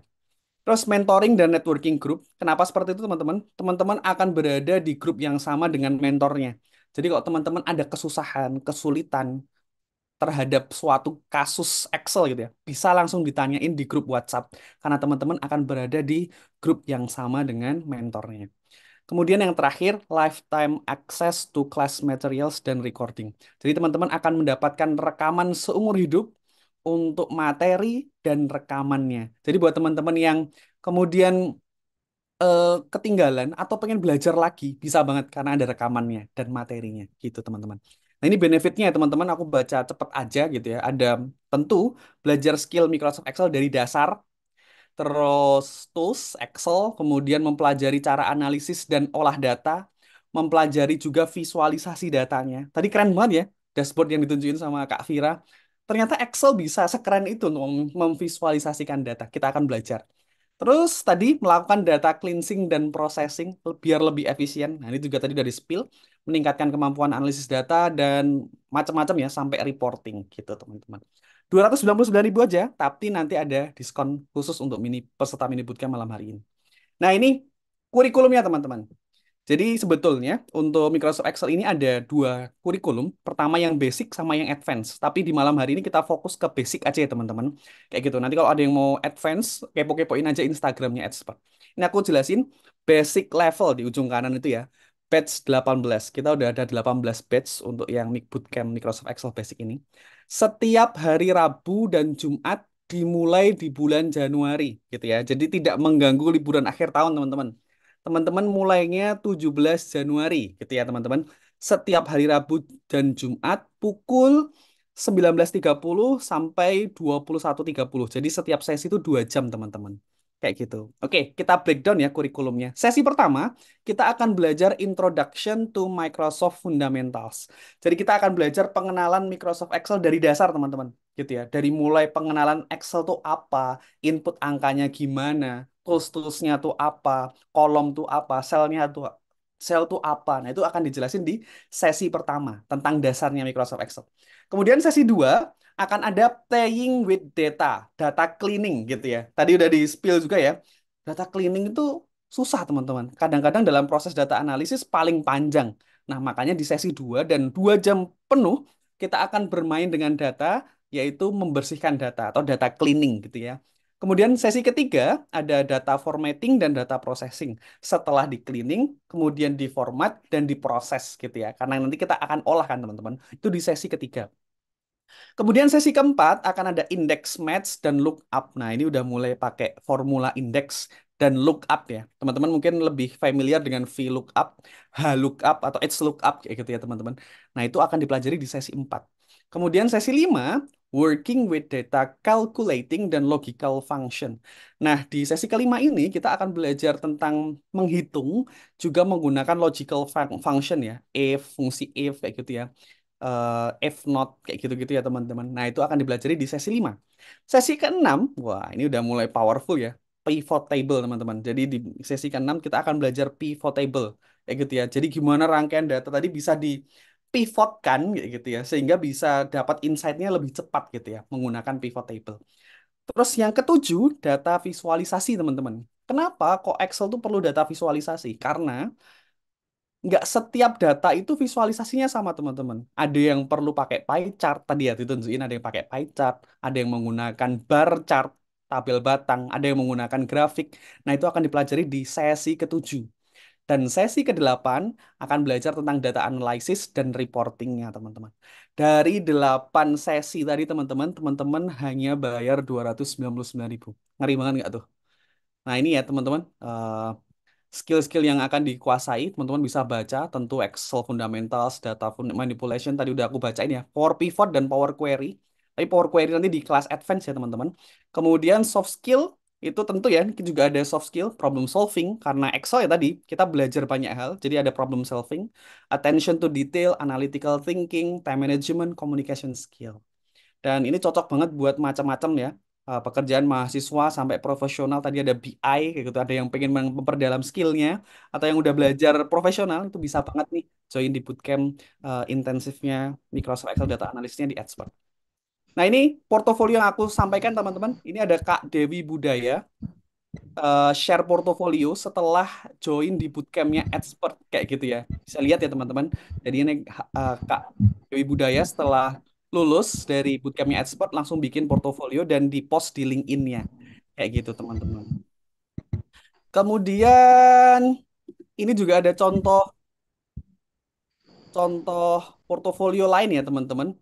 Terus mentoring dan networking group. Kenapa seperti itu teman-teman? Teman-teman akan berada di grup yang sama dengan mentornya. Jadi kalau teman-teman ada kesusahan, kesulitan terhadap suatu kasus Excel gitu ya, bisa langsung ditanyain di grup WhatsApp. Karena teman-teman akan berada di grup yang sama dengan mentornya. Kemudian yang terakhir, lifetime access to class materials dan recording. Jadi teman-teman akan mendapatkan rekaman seumur hidup untuk materi dan rekamannya. Jadi buat teman-teman yang kemudian uh, ketinggalan atau pengen belajar lagi, bisa banget karena ada rekamannya dan materinya gitu teman-teman. Nah ini benefitnya ya teman-teman, aku baca cepet aja gitu ya. Ada tentu belajar skill Microsoft Excel dari dasar, terus tools Excel, kemudian mempelajari cara analisis dan olah data, mempelajari juga visualisasi datanya. Tadi keren banget ya dashboard yang ditunjukin sama Kak Vira ternyata Excel bisa sekeren itu untuk mem memvisualisasikan data. Kita akan belajar. Terus tadi melakukan data cleansing dan processing biar lebih efisien. Nah, ini juga tadi dari spill meningkatkan kemampuan analisis data dan macam-macam ya sampai reporting gitu, teman-teman. 299 ribu aja, tapi nanti ada diskon khusus untuk mini peserta mini bootcamp malam hari ini. Nah, ini kurikulumnya, teman-teman. Jadi sebetulnya untuk Microsoft Excel ini ada dua kurikulum, pertama yang basic sama yang advance. Tapi di malam hari ini kita fokus ke basic aja ya teman-teman. Kayak gitu. Nanti kalau ada yang mau advance, kepo-kepoin aja Instagramnya expert. Ini aku jelasin basic level di ujung kanan itu ya. Batch 18. Kita udah ada 18 batch untuk yang Bootcamp Microsoft Excel Basic ini. Setiap hari Rabu dan Jumat dimulai di bulan Januari gitu ya. Jadi tidak mengganggu liburan akhir tahun teman-teman teman-teman mulainya 17 Januari gitu ya teman-teman. Setiap hari Rabu dan Jumat pukul 19.30 sampai 21.30. Jadi setiap sesi itu dua jam teman-teman. Kayak gitu. Oke, kita breakdown ya kurikulumnya. Sesi pertama, kita akan belajar Introduction to Microsoft Fundamentals. Jadi kita akan belajar pengenalan Microsoft Excel dari dasar teman-teman. Gitu ya. Dari mulai pengenalan Excel tuh apa, input angkanya gimana, tools nya tuh apa, kolom tuh apa, selnya tuh sel tuh apa. Nah, itu akan dijelasin di sesi pertama tentang dasarnya Microsoft Excel. Kemudian sesi 2 akan ada playing with data, data cleaning gitu ya. Tadi udah di spill juga ya. Data cleaning itu susah, teman-teman. Kadang-kadang dalam proses data analisis paling panjang. Nah, makanya di sesi 2 dan 2 jam penuh kita akan bermain dengan data yaitu membersihkan data atau data cleaning gitu ya. Kemudian sesi ketiga ada data formatting dan data processing. Setelah di cleaning, kemudian di format dan diproses gitu ya. Karena nanti kita akan olah kan teman-teman. Itu di sesi ketiga. Kemudian sesi keempat akan ada index match dan lookup. Nah ini udah mulai pakai formula index dan lookup ya. Teman-teman mungkin lebih familiar dengan v VLOOKUP, up atau up kayak gitu ya teman-teman. Nah itu akan dipelajari di sesi empat. Kemudian sesi 5 working with data calculating dan logical function. Nah, di sesi kelima ini kita akan belajar tentang menghitung juga menggunakan logical function ya, if, fungsi if kayak gitu ya. Uh, if not kayak gitu-gitu ya teman-teman. Nah, itu akan dipelajari di sesi lima. Sesi keenam, wah ini udah mulai powerful ya. Pivot table teman-teman. Jadi di sesi keenam kita akan belajar pivot table kayak gitu ya. Jadi gimana rangkaian data tadi bisa di pivotkan gitu ya sehingga bisa dapat insight-nya lebih cepat gitu ya menggunakan pivot table. Terus yang ketujuh, data visualisasi teman-teman. Kenapa kok Excel tuh perlu data visualisasi? Karena nggak setiap data itu visualisasinya sama teman-teman. Ada yang perlu pakai pie chart tadi ya ditunjukin, ada yang pakai pie chart, ada yang menggunakan bar chart, tabel batang, ada yang menggunakan grafik. Nah itu akan dipelajari di sesi ketujuh dan sesi ke-8 akan belajar tentang data analysis dan reportingnya, teman-teman. Dari 8 sesi tadi, teman-teman, teman-teman hanya bayar 299.000. Ngeri banget nggak tuh? Nah, ini ya, teman-teman. Eh, skill-skill yang akan dikuasai, teman-teman bisa baca tentu Excel fundamentals, data manipulation, tadi udah aku bacain ya, Power Pivot dan Power Query. Tapi Power Query nanti di kelas advance ya, teman-teman. Kemudian soft skill, itu tentu ya juga ada soft skill problem solving karena Excel ya tadi kita belajar banyak hal jadi ada problem solving attention to detail analytical thinking time management communication skill dan ini cocok banget buat macam-macam ya eh, pekerjaan mahasiswa sampai profesional tadi ada BI kayak gitu ada yang pengen memperdalam skillnya atau yang udah belajar profesional itu bisa banget nih join di bootcamp uh, intensifnya Microsoft Excel Data Analisnya di Adspert. Nah ini portofolio yang aku sampaikan teman-teman. Ini ada Kak Dewi Budaya. Uh, share portofolio setelah join di bootcampnya expert kayak gitu ya bisa lihat ya teman-teman jadi ini uh, kak Dewi Budaya setelah lulus dari bootcampnya expert langsung bikin portofolio dan di post di LinkedIn-nya kayak gitu teman-teman kemudian ini juga ada contoh contoh portofolio lain ya teman-teman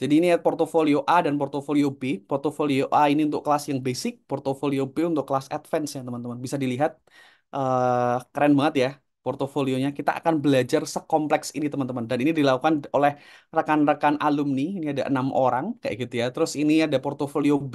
jadi ini portofolio A dan portofolio B. Portofolio A ini untuk kelas yang basic, portofolio B untuk kelas advance ya teman-teman. Bisa dilihat uh, keren banget ya portofolionya. Kita akan belajar sekompleks ini teman-teman. Dan ini dilakukan oleh rekan-rekan alumni. Ini ada enam orang kayak gitu ya. Terus ini ada portofolio B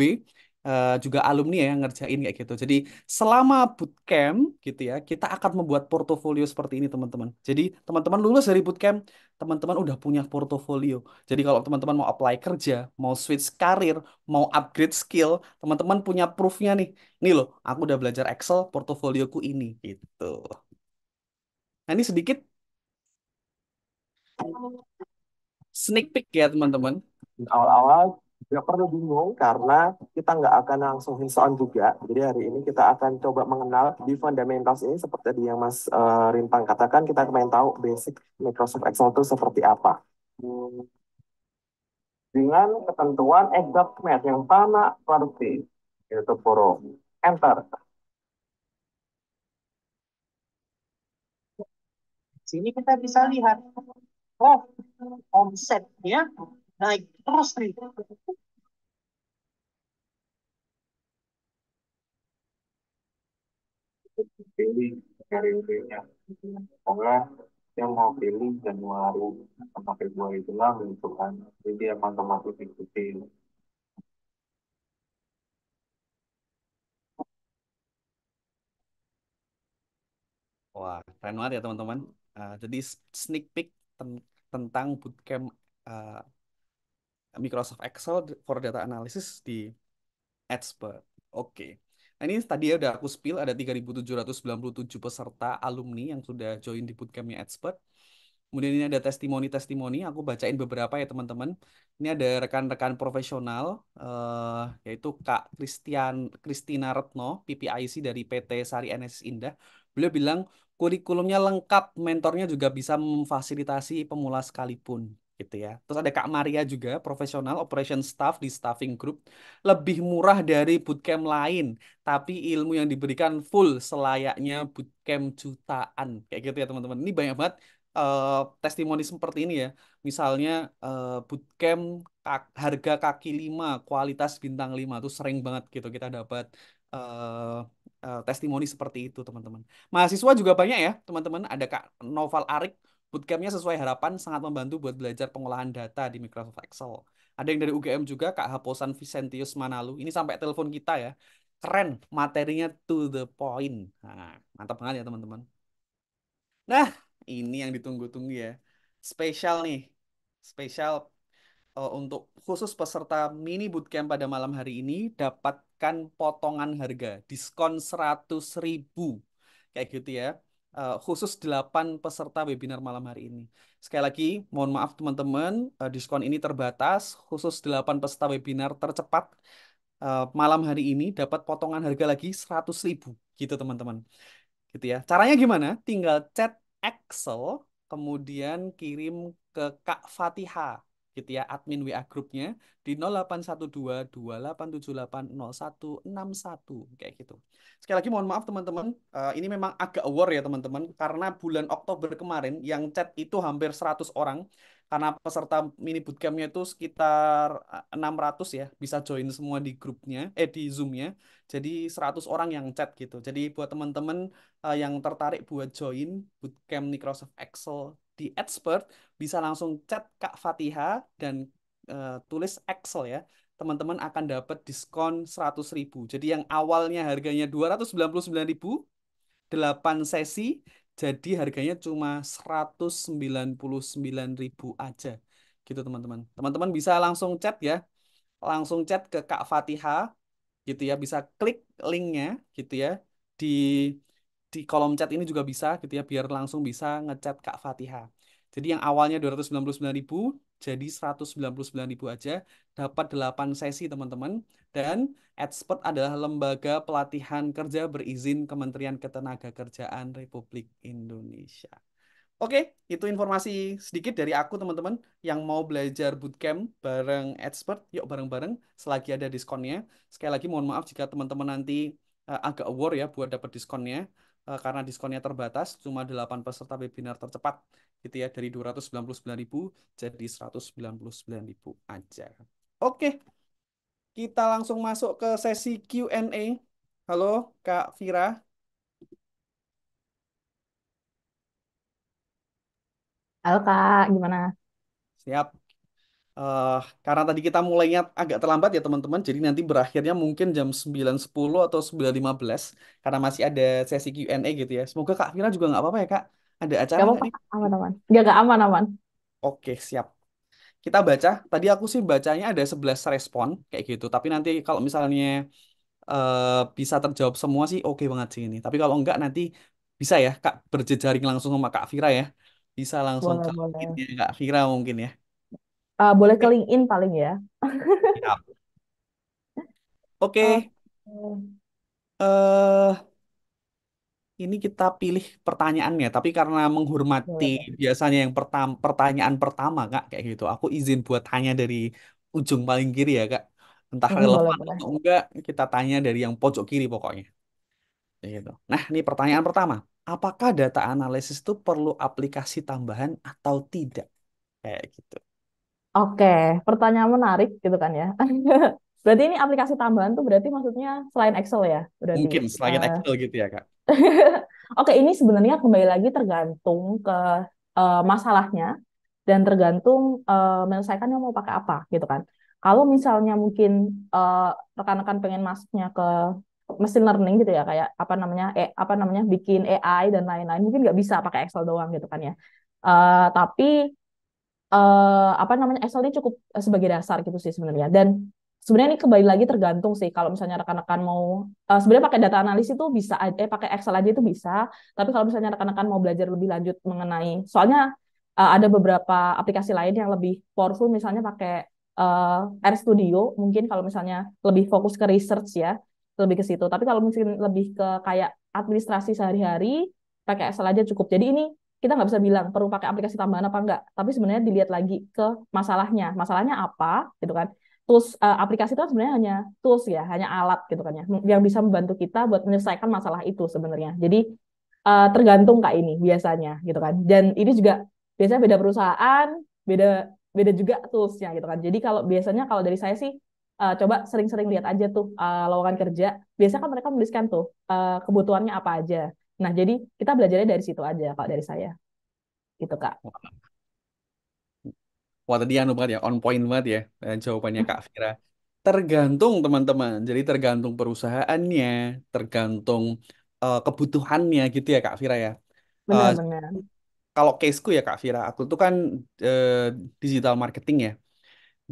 uh, juga alumni ya yang ngerjain kayak gitu. Jadi selama bootcamp gitu ya, kita akan membuat portofolio seperti ini teman-teman. Jadi teman-teman lulus dari bootcamp, teman-teman udah punya portofolio. Jadi kalau teman-teman mau apply kerja, mau switch karir, mau upgrade skill, teman-teman punya proofnya nih. Nih loh, aku udah belajar Excel, portofolioku ini gitu. Nah ini sedikit sneak peek ya teman-teman. Awal-awal nggak perlu bingung karena kita nggak akan langsung hands on juga. Jadi hari ini kita akan coba mengenal di fundamentals ini seperti tadi yang Mas uh, Rintang katakan, kita akan tahu basic Microsoft Excel itu seperti apa. Hmm. Dengan ketentuan exact match yang sama seperti itu poro. Enter. Sini kita bisa lihat, oh, omset ya naik terus nih pilih periodenya karena dia mau pilih Januari sama Februari itu lah gitu kan jadi dia termasuk ikuti Wah, keren banget ya teman-teman. Uh, jadi sneak peek ten tentang bootcamp uh, Microsoft Excel for Data Analysis di Expert. Oke. Nah, ini tadi ya udah aku spill ada 3.797 peserta alumni yang sudah join di bootcampnya Expert. Kemudian ini ada testimoni-testimoni, aku bacain beberapa ya teman-teman. Ini ada rekan-rekan profesional, uh, yaitu Kak Christian, Christina Retno, PPIC dari PT Sari NS Indah. Beliau bilang kurikulumnya lengkap, mentornya juga bisa memfasilitasi pemula sekalipun gitu ya. Terus ada Kak Maria juga, profesional operation staff di staffing group, lebih murah dari bootcamp lain, tapi ilmu yang diberikan full selayaknya bootcamp jutaan. Kayak gitu ya teman-teman. Ini banyak banget uh, testimoni seperti ini ya. Misalnya uh, bootcamp kak, harga kaki lima, kualitas bintang lima itu sering banget gitu kita dapat uh, uh, testimoni seperti itu teman-teman. Mahasiswa juga banyak ya teman-teman. Ada Kak Noval Arik bootcampnya sesuai harapan sangat membantu buat belajar pengolahan data di Microsoft Excel. Ada yang dari UGM juga, Kak Haposan Vicentius Manalu. Ini sampai telepon kita ya. Keren, materinya to the point. Nah, mantap banget ya teman-teman. Nah, ini yang ditunggu-tunggu ya. Spesial nih. Spesial uh, untuk khusus peserta mini bootcamp pada malam hari ini dapatkan potongan harga diskon ribu kayak gitu ya uh, khusus 8 peserta webinar malam hari ini. Sekali lagi, mohon maaf teman-teman, uh, diskon ini terbatas, khusus 8 peserta webinar tercepat uh, malam hari ini dapat potongan harga lagi seratus ribu, gitu teman-teman. Gitu ya. Caranya gimana? Tinggal chat Excel, kemudian kirim ke Kak Fatihah gitu ya admin WA grupnya di 081228780161 kayak gitu. Sekali lagi mohon maaf teman-teman, uh, ini memang agak war ya teman-teman karena bulan Oktober kemarin yang chat itu hampir 100 orang karena peserta mini bootcampnya itu sekitar 600 eh, ya bisa join semua di grupnya eh di zoomnya jadi 100 orang yang chat gitu jadi buat teman-teman eh, yang tertarik buat join bootcamp Microsoft Excel di expert bisa langsung chat Kak Fatiha dan uh, tulis Excel ya teman-teman akan dapat diskon 100.000 jadi yang awalnya harganya 299.000 8 sesi jadi harganya cuma 199.000 aja gitu teman-teman teman-teman bisa langsung chat ya langsung chat ke Kak Fatiha gitu ya bisa klik linknya gitu ya di di kolom chat ini juga bisa gitu ya biar langsung bisa ngechat Kak Fatiha. Jadi yang awalnya 299.000 jadi 199.000 aja dapat 8 sesi teman-teman dan expert adalah lembaga pelatihan kerja berizin Kementerian Ketenagakerjaan Republik Indonesia. Oke, itu informasi sedikit dari aku teman-teman yang mau belajar bootcamp bareng expert, yuk bareng-bareng selagi ada diskonnya. Sekali lagi mohon maaf jika teman-teman nanti eh, agak aware ya buat dapat diskonnya. Eh, karena diskonnya terbatas cuma 8 peserta webinar tercepat gitu ya dari 299.000 jadi 199.000 aja. Oke. Kita langsung masuk ke sesi Q&A. Halo Kak Vira. Halo Kak, gimana? Siap. Uh, karena tadi kita mulainya agak terlambat ya teman-teman, jadi nanti berakhirnya mungkin jam 9.10 atau 9.15 karena masih ada sesi Q&A gitu ya. Semoga Kak Vira juga nggak apa-apa ya Kak, ada acara nggak apa aman-aman. Nggak, nggak aman-aman. Oke, siap. Kita baca, tadi aku sih bacanya ada 11 respon kayak gitu, tapi nanti kalau misalnya uh, bisa terjawab semua sih oke okay banget sih ini. Tapi kalau enggak nanti bisa ya Kak berjejaring langsung sama Kak Vira ya. Bisa langsung boleh, ke boleh. Ya, Kak Vira mungkin ya. Uh, boleh ke LinkedIn paling ya. ya. Oke. Okay. uh, eh, ini kita pilih pertanyaannya, tapi karena menghormati boleh. biasanya yang pertam pertanyaan pertama, Kak, kayak gitu. Aku izin buat tanya dari ujung paling kiri ya, Kak. Entah boleh, mm-hmm, relevan boleh. atau enggak, kita tanya dari yang pojok kiri pokoknya. gitu. Nah, ini pertanyaan pertama. Apakah data analisis itu perlu aplikasi tambahan atau tidak? Kayak gitu. Oke, pertanyaan menarik gitu kan ya. berarti ini aplikasi tambahan tuh berarti maksudnya selain Excel ya? Berarti, Mungkin selain uh, Excel gitu ya kak. Oke, ini sebenarnya kembali lagi tergantung ke uh, masalahnya dan tergantung uh, eh, menyelesaikannya mau pakai apa gitu kan. Kalau misalnya mungkin rekan rekan-rekan pengen masuknya ke machine learning gitu ya kayak apa namanya eh apa namanya bikin AI dan lain-lain mungkin nggak bisa pakai Excel doang gitu kan ya. Uh, tapi uh, apa namanya Excel ini cukup eh, sebagai dasar gitu sih sebenarnya. Dan sebenarnya ini kembali lagi tergantung sih kalau misalnya rekan-rekan mau uh, sebenarnya pakai data analis itu bisa eh pakai Excel aja itu bisa, tapi kalau misalnya rekan-rekan mau belajar lebih lanjut mengenai soalnya uh, ada beberapa aplikasi lain yang lebih powerful misalnya pakai uh, Studio mungkin kalau misalnya lebih fokus ke research ya, lebih ke situ. Tapi kalau mungkin lebih ke kayak administrasi sehari-hari pakai Excel aja cukup. Jadi ini kita nggak bisa bilang perlu pakai aplikasi tambahan apa enggak, tapi sebenarnya dilihat lagi ke masalahnya. Masalahnya apa gitu kan. Tools uh, aplikasi itu kan sebenarnya hanya tools ya, hanya alat gitu kan ya yang bisa membantu kita buat menyelesaikan masalah itu sebenarnya. Jadi uh, tergantung Kak ini biasanya gitu kan. Dan ini juga biasanya beda perusahaan, beda beda juga toolsnya gitu kan. Jadi kalau biasanya kalau dari saya sih uh, coba sering-sering lihat aja tuh uh, lowongan kerja. Biasanya kan mereka menuliskan tuh uh, kebutuhannya apa aja. Nah, jadi kita belajarnya dari situ aja kalau dari saya. Gitu, Kak. Wah, tadi anu banget ya, on point banget ya dan eh, jawabannya Kak Fira. Tergantung teman-teman. Jadi tergantung perusahaannya, tergantung uh, kebutuhannya gitu ya Kak Fira ya. Benar-benar. Uh, eh, kalau caseku ya Kak Fira, aku tuh kan uh, digital marketing ya.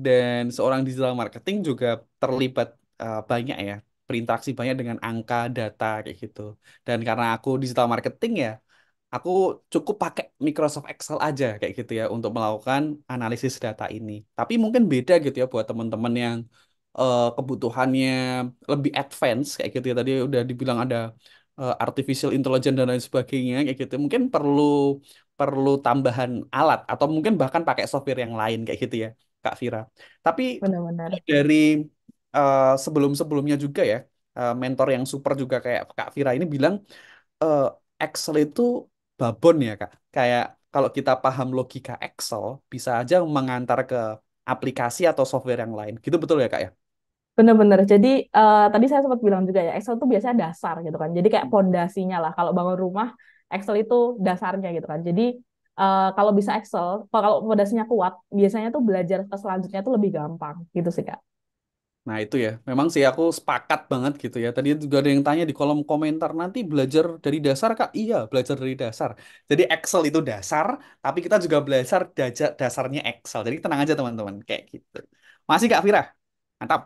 Dan seorang digital marketing juga terlibat uh, banyak ya berinteraksi banyak dengan angka, data kayak gitu. Dan karena aku digital marketing ya, aku cukup pakai Microsoft Excel aja kayak gitu ya untuk melakukan analisis data ini. Tapi mungkin beda gitu ya buat teman-teman yang uh, kebutuhannya lebih advance kayak gitu ya. Tadi udah dibilang ada uh, artificial intelligence dan lain sebagainya kayak gitu. Mungkin perlu perlu tambahan alat atau mungkin bahkan pakai software yang lain kayak gitu ya, Kak Vira. Tapi Benar-benar. dari uh, sebelum-sebelumnya juga ya, uh, mentor yang super juga kayak Kak Vira ini bilang uh, Excel itu babon ya Kak. Kayak kalau kita paham logika Excel bisa aja mengantar ke aplikasi atau software yang lain. Gitu betul ya Kak ya? benar-benar Jadi uh, tadi saya sempat bilang juga ya, Excel itu biasanya dasar gitu kan. Jadi kayak hmm. pondasinya lah. Kalau bangun rumah, Excel itu dasarnya gitu kan. Jadi uh, kalau bisa Excel, kalau pondasinya kuat, biasanya tuh belajar ke selanjutnya tuh lebih gampang gitu sih kak. Nah, itu ya. Memang sih aku sepakat banget gitu ya. Tadi juga ada yang tanya di kolom komentar, nanti belajar dari dasar, Kak? Iya, belajar dari dasar. Jadi Excel itu dasar, tapi kita juga belajar dasarnya Excel. Jadi tenang aja teman-teman, kayak gitu. Masih Kak Fira? Mantap.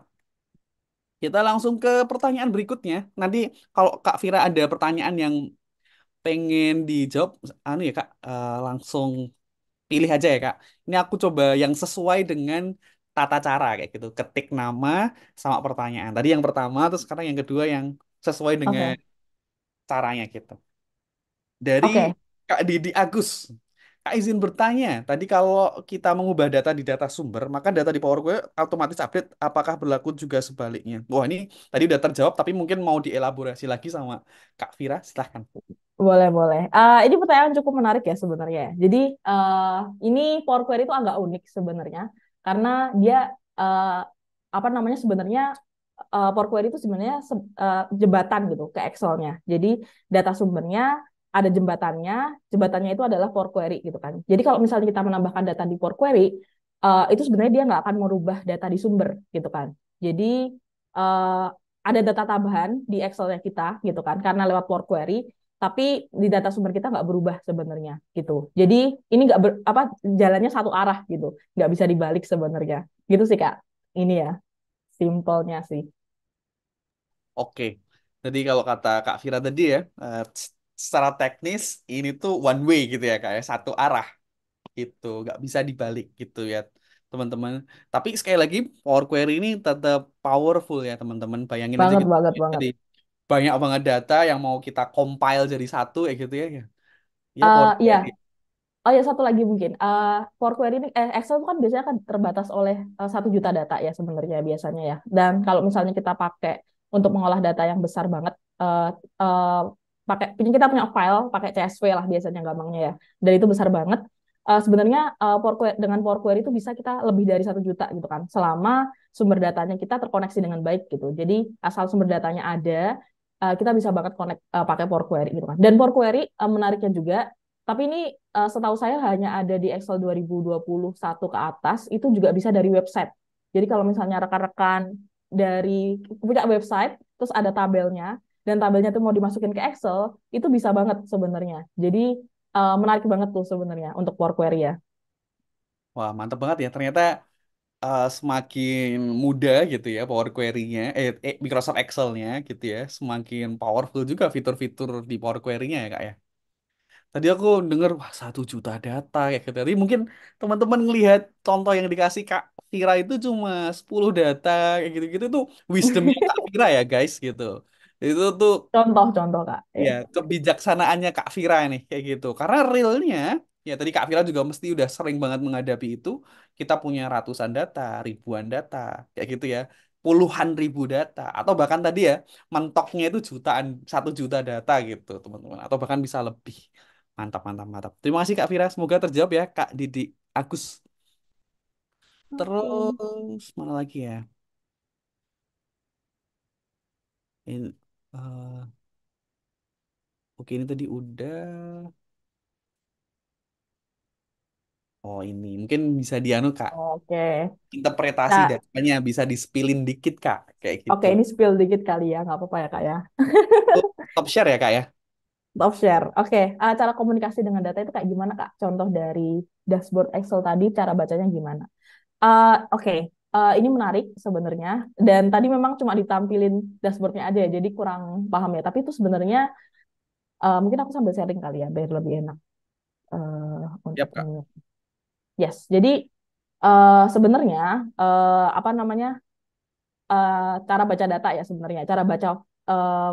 Kita langsung ke pertanyaan berikutnya. Nanti kalau Kak Fira ada pertanyaan yang pengen dijawab, anu ya Kak, uh, langsung pilih aja ya Kak. Ini aku coba yang sesuai dengan tata cara kayak gitu ketik nama sama pertanyaan tadi yang pertama terus sekarang yang kedua yang sesuai dengan caranya gitu dari oke. Kak Didi Agus Kak izin bertanya tadi kalau kita mengubah data di data sumber maka data di Power query otomatis update apakah berlaku juga sebaliknya wah ini tadi udah terjawab tapi mungkin mau dielaborasi lagi sama Kak Vira silahkan Boleh, boleh. uh, ini pertanyaan cukup menarik ya sebenarnya. Jadi, uh, ini Power Query itu agak unik sebenarnya karena dia uh, apa namanya sebenarnya uh, Power Query itu sebenarnya uh, jembatan gitu ke Excel-nya. Jadi data sumbernya ada jembatannya, jembatannya itu adalah Power Query gitu kan. Jadi kalau misalnya kita menambahkan data di Power Query, uh, itu sebenarnya dia nggak akan merubah data di sumber gitu kan. Jadi uh, ada data tambahan di Excel-nya kita gitu kan, karena lewat Power Query tapi di data sumber kita nggak berubah sebenarnya gitu. Jadi ini nggak berapa apa jalannya satu arah gitu, nggak bisa dibalik sebenarnya. Gitu sih kak. Ini ya simpelnya sih. Oke, jadi kalau kata Kak Fira tadi ya, eh, secara teknis ini tuh one way gitu ya kak ya, satu arah itu nggak bisa dibalik gitu ya teman-teman. Tapi sekali lagi Power Query ini tetap powerful ya teman-teman. Bayangin banget, aja gitu. Banget, Jadi, banget banyak banget data yang mau kita compile jadi satu ya gitu ya. Ya, Power iya. Oh ya satu lagi mungkin Uh, eh, for Query ini eh, Excel itu kan biasanya kan terbatas oleh satu eh, satu juta data ya sebenarnya biasanya ya. Dan kalau misalnya kita pakai untuk mengolah data yang besar banget eh eh, pakai punya kita punya file pakai CSV lah biasanya gampangnya ya. Dan itu besar banget. Eh, sebenarnya uh, Power Query, dengan Power Query itu bisa kita lebih dari satu juta gitu kan selama sumber datanya kita terkoneksi dengan baik gitu. Jadi asal sumber datanya ada, Eh, kita bisa banget connect uh, pakai Power Query gitu kan. Dan Power Query uh, menariknya juga, tapi ini uh, setahu saya hanya ada di Excel 2021 ke atas, itu juga bisa dari website. Jadi kalau misalnya rekan-rekan dari punya website, terus ada tabelnya, dan tabelnya itu mau dimasukin ke Excel, itu bisa banget sebenarnya. Jadi uh, menarik banget tuh sebenarnya untuk Power Query ya. Wah, mantap banget ya. Ternyata uh, semakin mudah gitu ya Power Query-nya, eh, eh Microsoft Excel-nya gitu ya, semakin powerful juga fitur-fitur di Power Query-nya ya kak ya. Tadi aku dengar wah satu juta data ya gitu. Tadi mungkin teman-teman ngelihat contoh yang dikasih Kak Vira itu cuma 10 data kayak gitu-gitu tuh wisdom Kak Vira ya guys gitu. Itu tuh Contoh-contoh, Kak. ya iya, kebijaksanaannya Kak Vira nih kayak gitu. Karena realnya Ya, tadi Kak Fira juga mesti udah sering banget menghadapi itu. Kita punya ratusan data, ribuan data, kayak gitu ya. Puluhan ribu data, atau bahkan tadi ya, mentoknya itu jutaan, satu juta data gitu, teman-teman. Atau bahkan bisa lebih. Mantap, mantap, mantap. Terima kasih Kak Vira, semoga terjawab ya Kak Didi Agus. Terus, mana lagi ya? In, uh, oke, ini tadi udah. Oh ini mungkin bisa dianu kak Oke. interpretasi Nah, datanya bisa dispilin dikit kak kayak gitu. oke gitu. ini spill dikit kali ya, nggak apa-apa ya kak ya. Top share ya kak ya. Top share. Oke, uh, cara komunikasi dengan data itu kayak gimana kak? Contoh dari dashboard Excel tadi, cara bacanya gimana? Uh, Oke, uh, ini menarik sebenarnya. Dan tadi memang cuma ditampilin dashboardnya aja, ya, jadi kurang paham ya. Tapi itu sebenarnya uh, mungkin aku sambil sharing kali ya, biar lebih enak eh, Siap kak. mengingat. Yes, jadi uh, sebenarnya uh, apa namanya uh, cara baca data ya sebenarnya cara baca uh,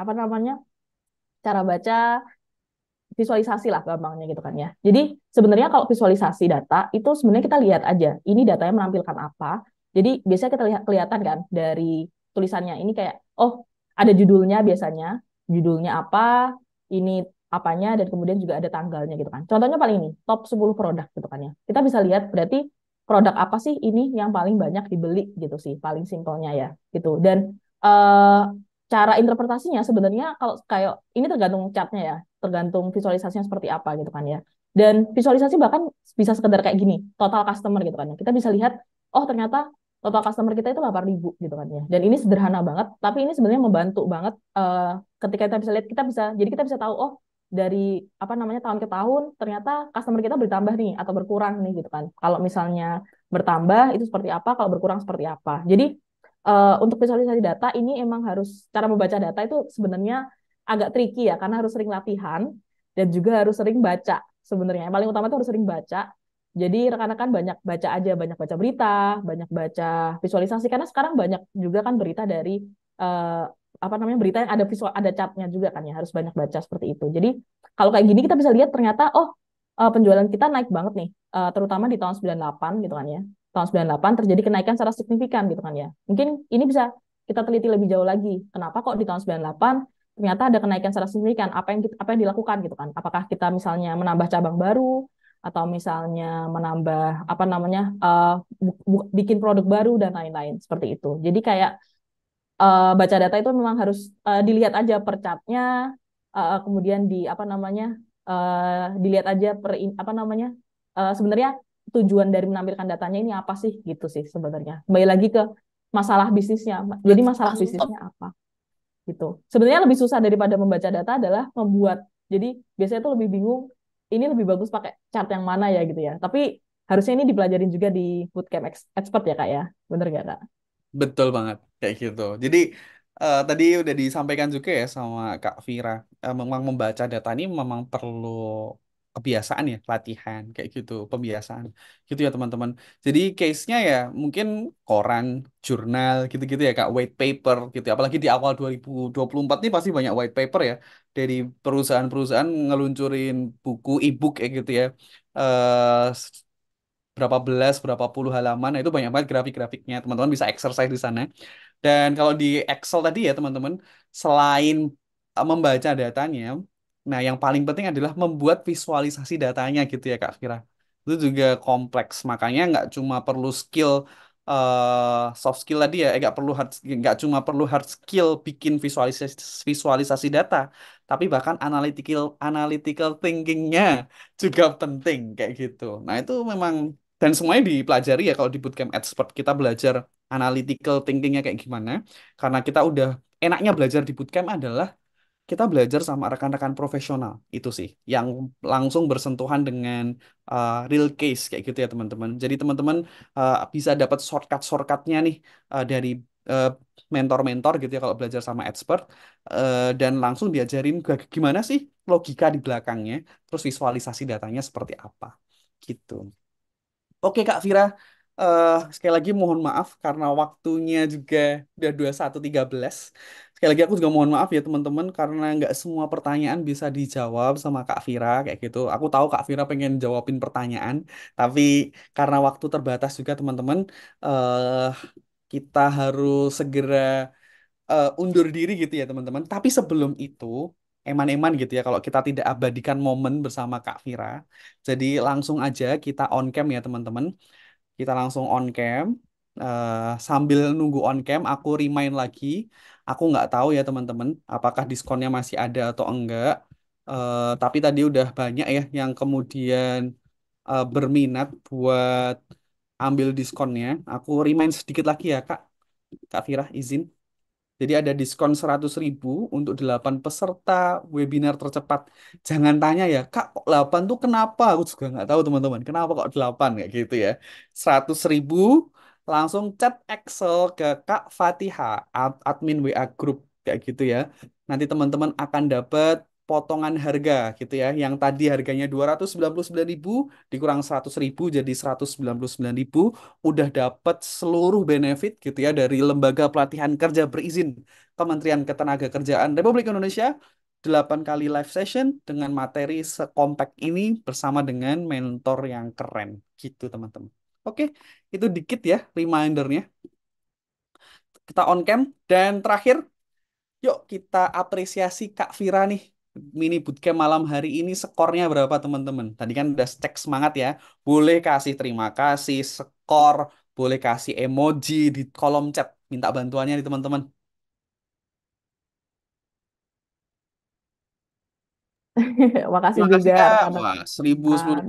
apa namanya cara baca visualisasi lah gampangnya gitu kan ya. Jadi sebenarnya kalau visualisasi data itu sebenarnya kita lihat aja ini datanya menampilkan apa. Jadi biasanya kita lihat kelihatan kan dari tulisannya ini kayak oh ada judulnya biasanya judulnya apa ini apanya dan kemudian juga ada tanggalnya gitu kan. Contohnya paling ini, top 10 produk gitu kan ya. Kita bisa lihat berarti produk apa sih ini yang paling banyak dibeli gitu sih, paling simpelnya ya gitu. Dan uh, cara interpretasinya sebenarnya kalau kayak ini tergantung chartnya ya, tergantung visualisasinya seperti apa gitu kan ya. Dan visualisasi bahkan bisa sekedar kayak gini, total customer gitu kan ya. Kita bisa lihat, oh ternyata total customer kita itu ribu gitu kan ya. Dan ini sederhana banget, tapi ini sebenarnya membantu banget uh, ketika kita bisa lihat, kita bisa jadi kita bisa tahu oh dari apa namanya tahun ke tahun ternyata customer kita bertambah nih atau berkurang nih gitu kan. Kalau misalnya bertambah itu seperti apa, kalau berkurang seperti apa. Jadi uh, untuk visualisasi data ini emang harus cara membaca data itu sebenarnya agak tricky ya karena harus sering latihan dan juga harus sering baca sebenarnya. Yang paling utama itu harus sering baca. Jadi rekan-rekan banyak baca aja, banyak baca berita, banyak baca visualisasi karena sekarang banyak juga kan berita dari eh, apa namanya berita yang ada visual ada catnya juga kan ya harus banyak baca seperti itu jadi kalau kayak gini kita bisa lihat ternyata oh eh, penjualan kita naik banget nih eh, terutama di tahun 98 gitu kan ya tahun 98 terjadi kenaikan secara signifikan gitu kan ya mungkin ini bisa kita teliti lebih jauh lagi kenapa kok di tahun 98 ternyata ada kenaikan secara signifikan apa yang kita, apa yang dilakukan gitu kan apakah kita misalnya menambah cabang baru atau misalnya menambah apa namanya uh, bikin produk baru dan lain-lain seperti itu. Jadi kayak uh, baca data itu memang harus uh, dilihat aja per capnya, uh, eh, kemudian di apa namanya uh, dilihat aja per in, apa namanya uh, sebenarnya tujuan dari menampilkan datanya ini apa sih gitu sih sebenarnya. Kembali lagi ke masalah bisnisnya. Jadi masalah bisnisnya apa? Gitu. Sebenarnya lebih susah daripada membaca data adalah membuat. Jadi biasanya itu lebih bingung ini lebih bagus pakai chart yang mana ya gitu ya. Tapi harusnya ini dipelajarin juga di bootcamp expert ya kak ya, bener gak kak? Betul banget, kayak gitu. Jadi eh, tadi udah disampaikan juga ya sama Kak Vira, uh, eh, memang membaca data ini memang perlu kebiasaan ya, latihan kayak gitu, pembiasaan gitu ya teman-teman. Jadi case-nya ya mungkin koran, jurnal gitu-gitu ya Kak, white paper gitu. Ya. Apalagi di awal 2024 ini pasti banyak white paper ya dari perusahaan-perusahaan ngeluncurin buku e-book kayak gitu ya. eh berapa belas, berapa puluh halaman. Nah, itu banyak banget grafik-grafiknya. Teman-teman bisa exercise di sana. Dan kalau di Excel tadi ya, teman-teman, selain e, membaca datanya, nah yang paling penting adalah membuat visualisasi datanya gitu ya, Kak Fira. Itu juga kompleks. Makanya nggak cuma perlu skill Uh, soft skill tadi ya eh, nggak perlu hard nggak cuma perlu hard skill bikin visualisasi visualisasi data tapi bahkan analytical analytical thinkingnya juga penting kayak gitu nah itu memang dan semuanya dipelajari ya kalau di bootcamp expert kita belajar analytical thinkingnya kayak gimana karena kita udah enaknya belajar di bootcamp adalah kita belajar sama rekan-rekan profesional itu sih yang langsung bersentuhan dengan uh, real case kayak gitu ya teman-teman jadi teman-teman uh, bisa dapat shortcut-shortcutnya nih uh, dari mentor-mentor uh, gitu ya kalau belajar sama expert uh, dan langsung diajarin gimana sih logika di belakangnya terus visualisasi datanya seperti apa gitu. Oke Kak Fira, eh, sekali lagi mohon maaf karena waktunya juga udah 21.13. Sekali lagi aku juga mohon maaf ya teman-teman karena nggak semua pertanyaan bisa dijawab sama Kak Fira kayak gitu. Aku tahu Kak Fira pengen jawabin pertanyaan, tapi karena waktu terbatas juga teman-teman, eh, kita harus segera eh, undur diri gitu ya teman-teman. Tapi sebelum itu, eman-eman gitu ya kalau kita tidak abadikan momen bersama Kak Fira. Jadi langsung aja kita on cam ya teman-teman. Kita langsung on cam. Uh, sambil nunggu on cam aku remind lagi. Aku nggak tahu ya teman-teman apakah diskonnya masih ada atau enggak. Uh, tapi tadi udah banyak ya yang kemudian uh, berminat buat ambil diskonnya. Aku remind sedikit lagi ya Kak. Kak Fira, izin. Jadi ada diskon 100 ribu untuk 8 peserta webinar tercepat. Jangan tanya ya, Kak kok 8 tuh kenapa? Aku juga nggak tahu teman-teman. Kenapa kok 8 kayak gitu ya. 100 ribu langsung chat Excel ke Kak Fatihah, admin WA Group kayak gitu ya. Nanti teman-teman akan dapat potongan harga gitu ya yang tadi harganya 299.000 dikurang 100.000 jadi 199.000 udah dapat seluruh benefit gitu ya dari Lembaga Pelatihan Kerja Berizin Kementerian Ketenagakerjaan Republik Indonesia 8 kali live session dengan materi sekompak ini bersama dengan mentor yang keren gitu teman-teman. Oke, itu dikit ya remindernya. Kita on cam dan terakhir yuk kita apresiasi Kak Vira nih mini bootcamp malam hari ini skornya berapa teman-teman? Tadi kan udah cek semangat ya. Boleh kasih terima kasih, skor, boleh kasih emoji di kolom chat. Minta bantuannya nih teman-teman. Makasih juga Ya. Wah, seribu ah. sebelum-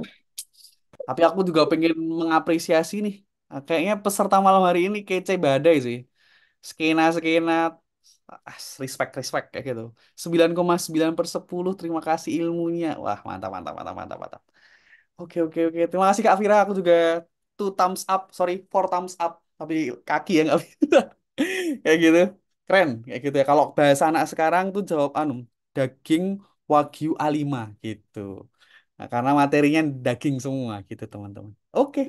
Tapi aku juga pengen mengapresiasi nih. Kayaknya peserta malam hari ini kece badai sih. Skena-skena respect respect kayak gitu 9,9 per 10 terima kasih ilmunya wah mantap mantap mantap mantap mantap oke oke oke terima kasih Kak Fira. aku juga two thumbs up sorry four thumbs up tapi kaki ya nggak kayak gitu keren kayak gitu ya kalau bahasa anak sekarang tuh jawab anu daging wagyu A5 gitu nah, karena materinya daging semua gitu teman-teman oke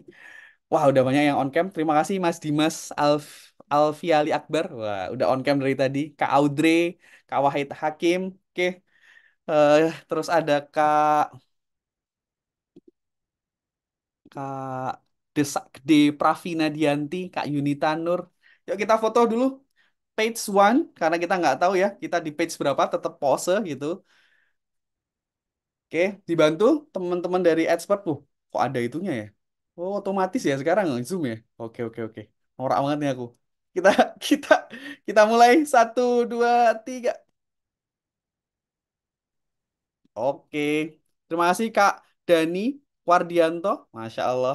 Wah, udah banyak yang on cam. Terima kasih Mas Dimas Alf Alfiali Ali Akbar, wah udah on cam dari tadi. Kak Audrey, Kak Wahid Hakim, oke. Eh, terus ada Kak Kak Desak Gede Pravina Dianti, Kak Yunita Nur. Yuk kita foto dulu page one karena kita nggak tahu ya kita di page berapa tetap pose gitu. Oke, dibantu teman-teman dari expert tuh. Kok ada itunya ya? Oh, otomatis ya sekarang Zoom ya. Oke, oke, oke. Norak banget nih aku. Kita kita kita mulai satu dua tiga. Oke, terima kasih Kak Dani Wardianto, masya Allah.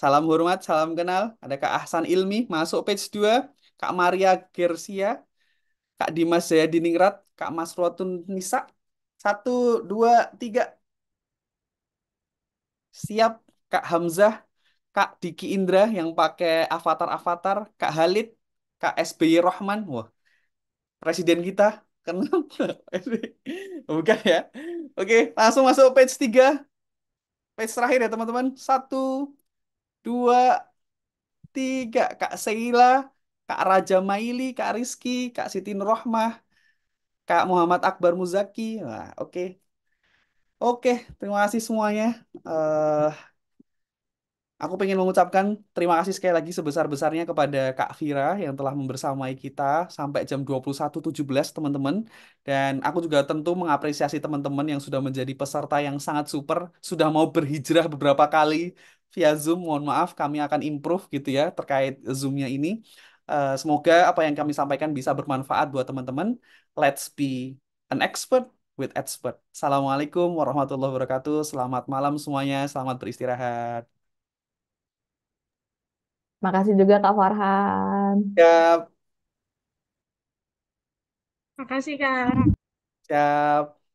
Salam hormat, salam kenal. Ada Kak Ahsan Ilmi masuk page 2, Kak Maria Gersia, Kak Dimas Jayadiningrat, Kak Mas Rotun Nisa. Satu, dua, tiga. Siap, Kak Hamzah, Kak Diki Indra yang pakai avatar-avatar, Kak Halid, Kak SBY Rohman, wah presiden kita kenal, Bukan ya. Oke, langsung masuk page 3. Page terakhir ya teman-teman. Satu, dua, tiga. Kak Seila, Kak Raja Maili, Kak Rizky, Kak Siti Rohmah, Kak Muhammad Akbar Muzaki. Wah, oke. Oke, terima kasih semuanya. Uh, Aku pengen mengucapkan terima kasih sekali lagi sebesar-besarnya kepada Kak Vira yang telah membersamai kita sampai jam 21.17 teman-teman. Dan aku juga tentu mengapresiasi teman-teman yang sudah menjadi peserta yang sangat super, sudah mau berhijrah beberapa kali via Zoom. Mohon maaf, kami akan improve gitu ya terkait zoomnya ini. Uh, semoga apa yang kami sampaikan bisa bermanfaat buat teman-teman. Let's be an expert with expert. Assalamualaikum warahmatullahi wabarakatuh. Selamat malam semuanya. Selamat beristirahat. Makasih juga Kak Farhan. Siap, Makasih, Kak. siap.